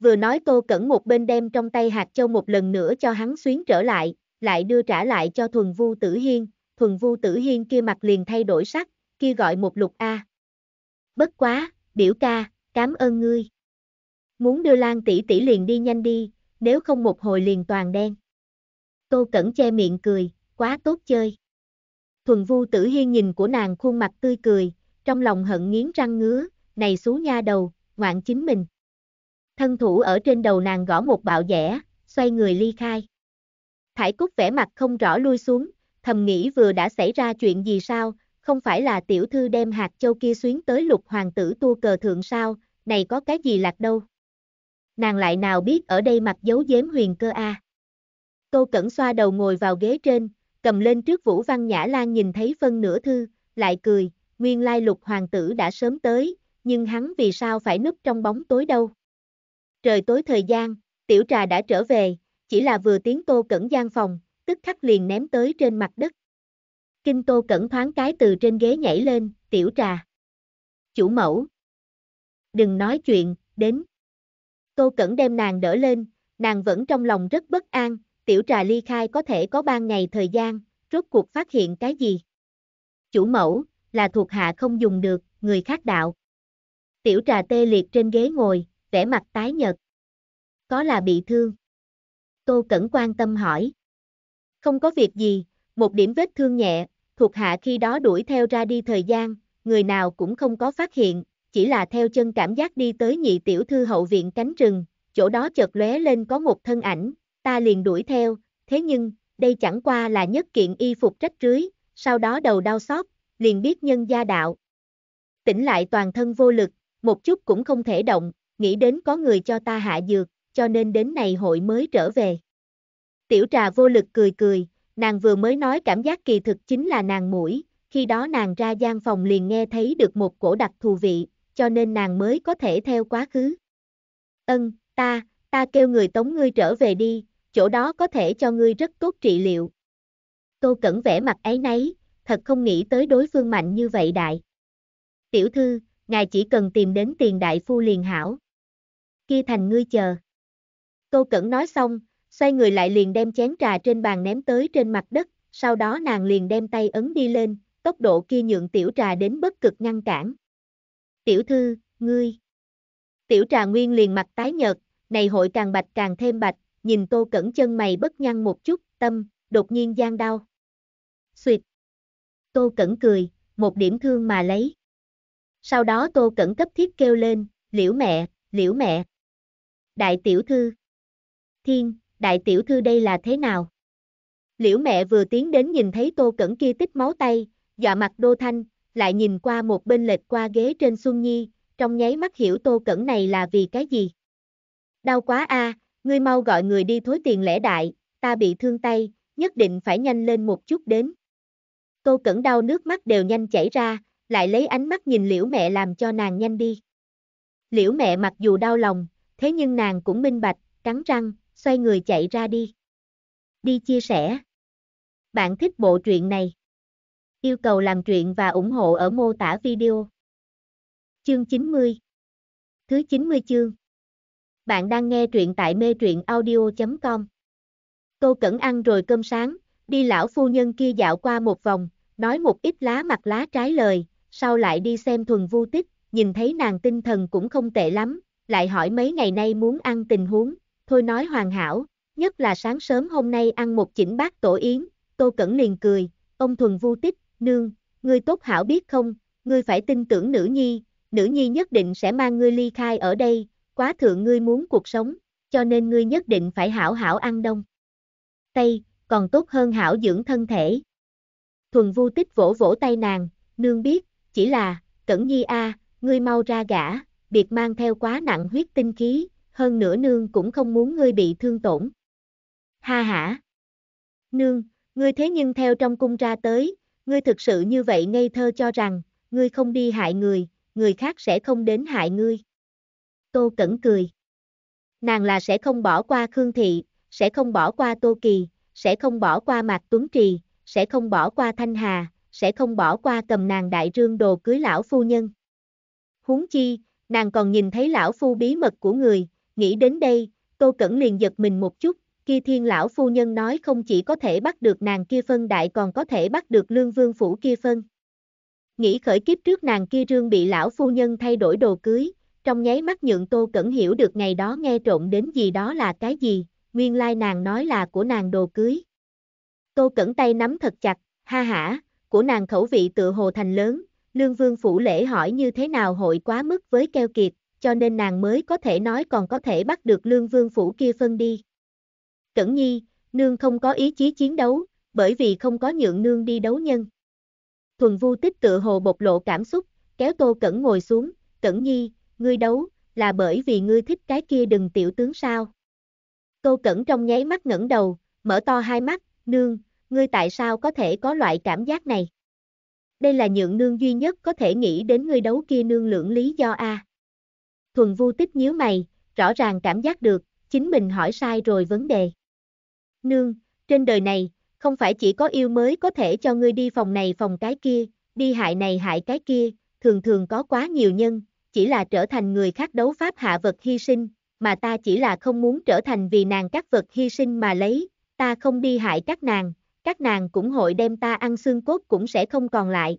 Speaker 1: Vừa nói Tô Cẩn một bên đem trong tay hạt châu một lần nữa cho hắn xuyến trở lại, lại đưa trả lại cho thuần vu tử hiên, thuần vu tử hiên kia mặt liền thay đổi sắc, kia gọi một lục A. Bất quá, biểu ca, cảm ơn ngươi. Muốn đưa Lan tỷ tỷ liền đi nhanh đi, nếu không một hồi liền toàn đen. Tô Cẩn che miệng cười, quá tốt chơi. Thuần vu tử hiên nhìn của nàng khuôn mặt tươi cười, trong lòng hận nghiến răng ngứa, này xú nha đầu, ngoạn chính mình. Thân thủ ở trên đầu nàng gõ một bạo dẻ, xoay người ly khai. Thải cúc vẻ mặt không rõ lui xuống, thầm nghĩ vừa đã xảy ra chuyện gì sao, không phải là tiểu thư đem hạt châu kia xuyến tới lục hoàng tử tu cờ thượng sao, này có cái gì lạc đâu. Nàng lại nào biết ở đây mặt giấu giếm huyền cơ a. À? Tô Cẩn xoa đầu ngồi vào ghế trên, cầm lên trước Vũ Văn Nhã Lan nhìn thấy phân nửa thư, lại cười, nguyên lai lục hoàng tử đã sớm tới, nhưng hắn vì sao phải núp trong bóng tối đâu. Trời tối thời gian, tiểu trà đã trở về, chỉ là vừa tiếng tô cẩn gian phòng, tức khắc liền ném tới trên mặt đất. Kinh tô cẩn thoáng cái từ trên ghế nhảy lên, tiểu trà. Chủ mẫu. Đừng nói chuyện, đến. Tô cẩn đem nàng đỡ lên, nàng vẫn trong lòng rất bất an, Tiểu trà ly khai có thể có ban ngày thời gian, rốt cuộc phát hiện cái gì? Chủ mẫu, là thuộc hạ không dùng được, người khác đạo. Tiểu trà tê liệt trên ghế ngồi, vẻ mặt tái nhợt. Có là bị thương? Tô Cẩn quan tâm hỏi. Không có việc gì, một điểm vết thương nhẹ, thuộc hạ khi đó đuổi theo ra đi thời gian, người nào cũng không có phát hiện, chỉ là theo chân cảm giác đi tới nhị tiểu thư hậu viện cánh rừng, chỗ đó chợt lóe lên có một thân ảnh, ta liền đuổi theo, thế nhưng, đây chẳng qua là nhất kiện y phục rách rưới, sau đó đầu đau xót, liền biết nhân gia đạo. Tỉnh lại toàn thân vô lực, một chút cũng không thể động, nghĩ đến có người cho ta hạ dược, cho nên đến này hội mới trở về. Tiểu trà vô lực cười cười, nàng vừa mới nói cảm giác kỳ thực chính là nàng mũi, khi đó nàng ra gian phòng liền nghe thấy được một cổ đặc thù vị, cho nên nàng mới có thể theo quá khứ. Ân, ta, ta kêu người tống ngươi trở về đi, chỗ đó có thể cho ngươi rất tốt trị liệu. Tô Cẩn vẽ mặt ấy nấy, thật không nghĩ tới đối phương mạnh như vậy đại. Tiểu thư, ngài chỉ cần tìm đến tiền đại phu liền hảo. Kia thành ngươi chờ. Tô Cẩn nói xong, xoay người lại liền đem chén trà trên bàn ném tới trên mặt đất, sau đó nàng liền đem tay ấn đi lên, tốc độ kia nhượng tiểu trà đến bất cực ngăn cản. Tiểu thư, ngươi. Tiểu trà nguyên liền mặt tái nhợt, này hội càng bạch càng thêm bạch, nhìn Tô Cẩn chân mày bất nhăn một chút, tâm, đột nhiên gian đau. Xuyệt. Tô Cẩn cười, một điểm thương mà lấy. Sau đó Tô Cẩn cấp thiết kêu lên, liễu mẹ, liễu mẹ. Đại tiểu thư. Thiên, đại tiểu thư đây là thế nào? Liễu mẹ vừa tiến đến nhìn thấy Tô Cẩn kia tích máu tay, dọa mặt đô thanh, lại nhìn qua một bên lệch qua ghế trên Xuân Nhi, trong nháy mắt hiểu Tô Cẩn này là vì cái gì. Đau quá a, à, ngươi mau gọi người đi thối tiền lễ đại, ta bị thương tay, nhất định phải nhanh lên một chút đến. Câu cẩn đau nước mắt đều nhanh chảy ra, lại lấy ánh mắt nhìn liễu mẹ làm cho nàng nhanh đi. Liễu mẹ mặc dù đau lòng, thế nhưng nàng cũng minh bạch, cắn răng, xoay người chạy ra đi. Đi chia sẻ. Bạn thích bộ truyện này. Yêu cầu làm truyện và ủng hộ ở mô tả video. Chương 90 Thứ 90 chương bạn đang nghe truyện tại mê truyện audio.com. cô Cẩn ăn rồi cơm sáng, đi lão phu nhân kia dạo qua một vòng, nói một ít lá mặt lá trái lời, sau lại đi xem thuần vu tích, nhìn thấy nàng tinh thần cũng không tệ lắm, lại hỏi mấy ngày nay muốn ăn tình huống, thôi nói hoàn hảo, nhất là sáng sớm hôm nay ăn một chỉnh bát tổ yến, cô Cẩn liền cười, ông thuần vu tích, nương, ngươi tốt hảo biết không, ngươi phải tin tưởng nữ nhi, nữ nhi nhất định sẽ mang ngươi ly khai ở đây, quá thượng ngươi muốn cuộc sống, cho nên ngươi nhất định phải hảo hảo ăn đông. Tây, còn tốt hơn hảo dưỡng thân thể. Thuần vu tích vỗ vỗ tay nàng, nương biết, chỉ là, cẩn nhi a, ngươi mau ra gã, biệt mang theo quá nặng huyết tinh khí, hơn nữa nương cũng không muốn ngươi bị thương tổn. Ha hả! Nương, ngươi thế nhưng theo trong cung ra tới, ngươi thực sự như vậy ngây thơ cho rằng, ngươi không đi hại người, người khác sẽ không đến hại ngươi. Tô Cẩn cười. Nàng là sẽ không bỏ qua Khương Thị, sẽ không bỏ qua Tô Kỳ, sẽ không bỏ qua Mạc Tuấn Trì, sẽ không bỏ qua Thanh Hà, sẽ không bỏ qua cầm nàng đại rương đồ cưới lão phu nhân. Huống chi, nàng còn nhìn thấy lão phu bí mật của người, nghĩ đến đây, Tô Cẩn liền giật mình một chút, Khi thiên lão phu nhân nói không chỉ có thể bắt được nàng kia phân đại còn có thể bắt được lương vương phủ kia phân. Nghĩ khởi kiếp trước nàng kia rương bị lão phu nhân thay đổi đồ cưới, trong nháy mắt nhượng Tô Cẩn hiểu được ngày đó nghe trộn đến gì đó là cái gì, nguyên lai nàng nói là của nàng đồ cưới. Tô Cẩn tay nắm thật chặt, ha hả, của nàng khẩu vị tự hồ thành lớn, Lương Vương Phủ Lễ hỏi như thế nào hội quá mức với keo kiệt, cho nên nàng mới có thể nói còn có thể bắt được Lương Vương Phủ kia phân đi. Cẩn nhi, nương không có ý chí chiến đấu, bởi vì không có nhượng nương đi đấu nhân. Thuần vu tích tự hồ bộc lộ cảm xúc, kéo Tô Cẩn ngồi xuống, Cẩn nhi, ngươi đấu, là bởi vì ngươi thích cái kia đừng tiểu tướng sao. Câu cẩn trong nháy mắt ngẩng đầu, mở to hai mắt, nương, ngươi tại sao có thể có loại cảm giác này? Đây là nhượng nương duy nhất có thể nghĩ đến ngươi đấu kia nương lưỡng lý do A. Thuần vu tích nhíu mày, rõ ràng cảm giác được, chính mình hỏi sai rồi vấn đề. Nương, trên đời này, không phải chỉ có yêu mới có thể cho ngươi đi phòng này phòng cái kia, đi hại này hại cái kia, thường thường có quá nhiều nhân, chỉ là trở thành người khác đấu pháp hạ vật hy sinh, mà ta chỉ là không muốn trở thành vì nàng các vật hy sinh mà lấy, ta không đi hại các nàng, các nàng cũng hội đem ta ăn xương cốt cũng sẽ không còn lại.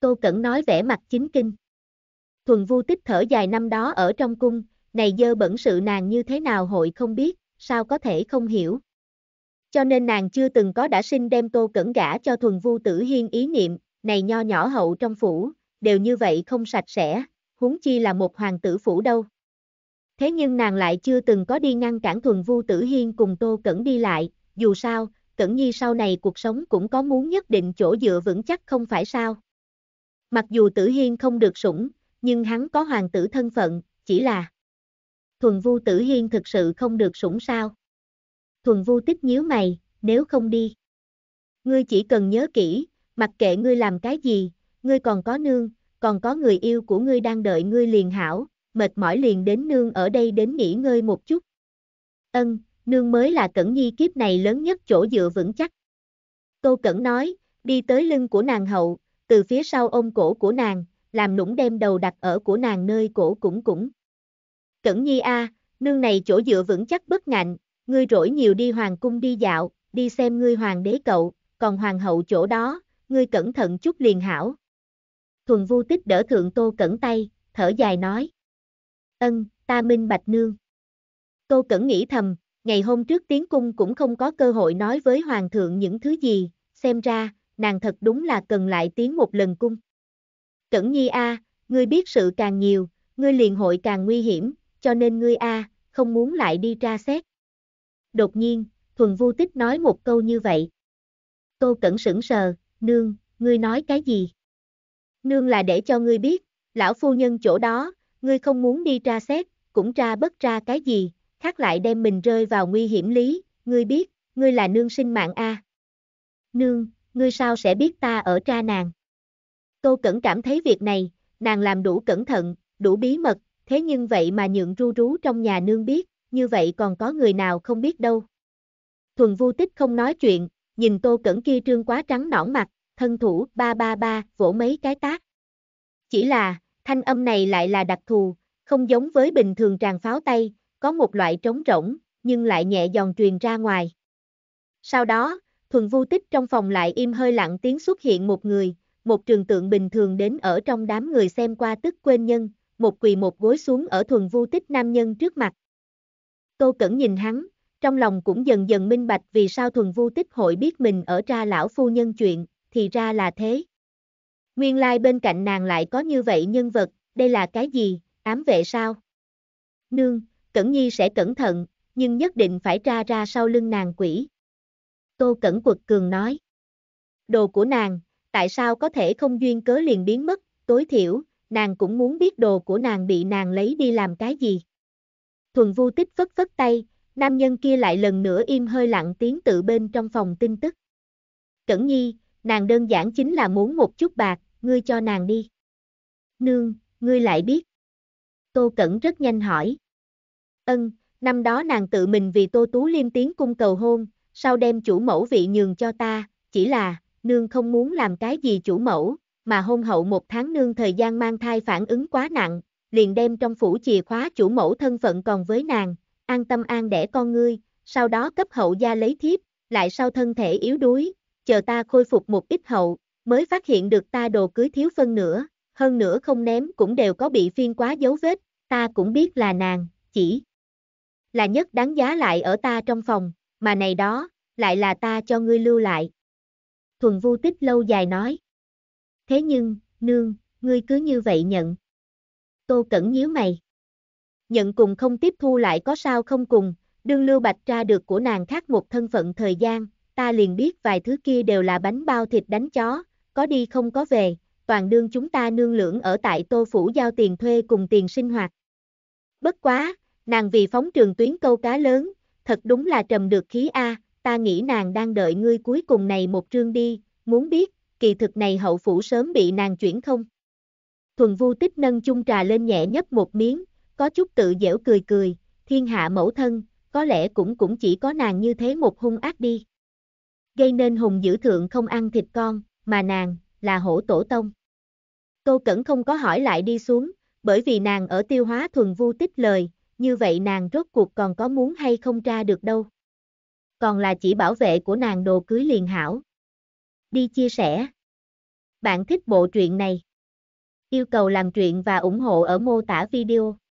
Speaker 1: Tô Cẩn nói vẻ mặt chính kinh. Thuần vu tích thở dài năm đó ở trong cung, này dơ bẩn sự nàng như thế nào hội không biết, sao có thể không hiểu. Cho nên nàng chưa từng có đã sinh đem Tô Cẩn gả cho thuần vu tử hiên ý niệm, này nho nhỏ hậu trong phủ, đều như vậy không sạch sẽ, huống chi là một hoàng tử phủ đâu. Thế nhưng nàng lại chưa từng có đi ngăn cản thuần vu tử hiên cùng Tô Cẩn đi lại, dù sao, Cẩn Nhi sau này cuộc sống cũng có muốn nhất định chỗ dựa vững chắc không phải sao. Mặc dù tử hiên không được sủng, nhưng hắn có hoàng tử thân phận, chỉ là thuần vu tử hiên thực sự không được sủng sao. Thuần vu tích nhíu mày, nếu không đi. Ngươi chỉ cần nhớ kỹ, mặc kệ ngươi làm cái gì, ngươi còn có nương, còn có người yêu của ngươi đang đợi ngươi liền hảo, mệt mỏi liền đến nương ở đây đến nghỉ ngơi một chút. Ân, nương mới là Cẩn Nhi kiếp này lớn nhất chỗ dựa vững chắc. Câu Cẩn nói, đi tới lưng của nàng hậu, từ phía sau ôm cổ của nàng, làm nũng đem đầu đặt ở của nàng nơi cổ cũng cũng. Cẩn Nhi a, nương này chỗ dựa vững chắc bất ngạnh, ngươi rỗi nhiều đi hoàng cung đi dạo, đi xem ngươi hoàng đế cậu, còn hoàng hậu chỗ đó, ngươi cẩn thận chút liền hảo thuần vu tích đỡ thượng tô cẩn tay, thở dài nói. Ân, ta minh bạch nương. Tô cẩn nghĩ thầm, ngày hôm trước tiến cung cũng không có cơ hội nói với hoàng thượng những thứ gì, xem ra, nàng thật đúng là cần lại tiến một lần cung. Cẩn nhi a, ngươi biết sự càng nhiều, ngươi liền hội càng nguy hiểm, cho nên ngươi a, không muốn lại đi tra xét. Đột nhiên, thuần vu tích nói một câu như vậy. Tô cẩn sững sờ, nương, ngươi nói cái gì? nương là để cho ngươi biết, lão phu nhân chỗ đó, ngươi không muốn đi tra xét, cũng tra bất ra cái gì, khác lại đem mình rơi vào nguy hiểm lý, ngươi biết, ngươi là nương sinh mạng a. Nương, ngươi sao sẽ biết ta ở tra nàng? Tô Cẩn cảm thấy việc này, nàng làm đủ cẩn thận, đủ bí mật, thế nhưng vậy mà nhượng ru rú trong nhà nương biết, như vậy còn có người nào không biết đâu. Thuần vô tích không nói chuyện, nhìn Tô Cẩn kia trương quá trắng nõn mặt, thân thủ, ba ba ba, vỗ mấy cái tác. Chỉ là, thanh âm này lại là đặc thù, không giống với bình thường tràn pháo tay, có một loại trống rỗng, nhưng lại nhẹ giòn truyền ra ngoài. Sau đó, thuần vu tích trong phòng lại im hơi lặng tiếng xuất hiện một người, một trường tượng bình thường đến ở trong đám người xem qua tức quên nhân, một quỳ một gối xuống ở thuần vu tích nam nhân trước mặt. Tô Cẩn nhìn hắn, trong lòng cũng dần dần minh bạch vì sao thuần vu tích hội biết mình ở tra lão phu nhân chuyện, thì ra là thế. Nguyên lai like bên cạnh nàng lại có như vậy nhân vật, đây là cái gì, ám vệ sao? Nương, Cẩn Nhi sẽ cẩn thận, nhưng nhất định phải tra ra sau lưng nàng quỷ. Tô Cẩn Quật Cường nói. Đồ của nàng, tại sao có thể không duyên cớ liền biến mất, tối thiểu, nàng cũng muốn biết đồ của nàng bị nàng lấy đi làm cái gì. Thuần vu tích phất phất tay, nam nhân kia lại lần nữa im hơi lặng tiếng tự bên trong phòng tin tức. Cẩn Nhi, nàng đơn giản chính là muốn một chút bạc, ngươi cho nàng đi. Nương, ngươi lại biết. Tô Cẩn rất nhanh hỏi. Ân, năm đó nàng tự mình vì Tô Tú Liêm tiến cung cầu hôn, sau đem chủ mẫu vị nhường cho ta, chỉ là, nương không muốn làm cái gì chủ mẫu, mà hôn hậu một tháng nương thời gian mang thai phản ứng quá nặng, liền đem trong phủ chìa khóa chủ mẫu thân phận còn với nàng, an tâm an đẻ con ngươi, sau đó cấp hậu gia lấy thiếp, lại sau thân thể yếu đuối, chờ ta khôi phục một ít hậu, mới phát hiện được ta đồ cưới thiếu phân nữa, hơn nữa không ném cũng đều có bị phiên quá dấu vết, ta cũng biết là nàng, chỉ là nhất đáng giá lại ở ta trong phòng, mà này đó, lại là ta cho ngươi lưu lại. Thuần vu tích lâu dài nói. Thế nhưng, nương, ngươi cứ như vậy nhận. Tô Cẩn nhíu mày. Nhận cùng không tiếp thu lại có sao không cùng, đương Lưu Bạch tra được của nàng khác một thân phận thời gian, ta liền biết vài thứ kia đều là bánh bao thịt đánh chó, có đi không có về, toàn đương chúng ta nương lưỡng ở tại tô phủ giao tiền thuê cùng tiền sinh hoạt. Bất quá, nàng vì phóng trường tuyến câu cá lớn, thật đúng là trầm được khí A, ta nghĩ nàng đang đợi ngươi cuối cùng này một trương đi, muốn biết, kỳ thực này hậu phủ sớm bị nàng chuyển không. Thuần vu tích nâng chung trà lên nhẹ nhấp một miếng, có chút tự dễu cười cười, thiên hạ mẫu thân, có lẽ cũng cũng chỉ có nàng như thế một hung ác đi gây nên hùng dữ thượng không ăn thịt con, mà nàng, là hổ tổ tông. Câu cẩn không có hỏi lại đi xuống, bởi vì nàng ở tiêu hóa thuần vu tích lời, như vậy nàng rốt cuộc còn có muốn hay không ra được đâu. Còn là chỉ bảo vệ của nàng đồ cưới liền hảo. Đi chia sẻ. Bạn thích bộ truyện này. Yêu cầu làm truyện và ủng hộ ở mô tả video.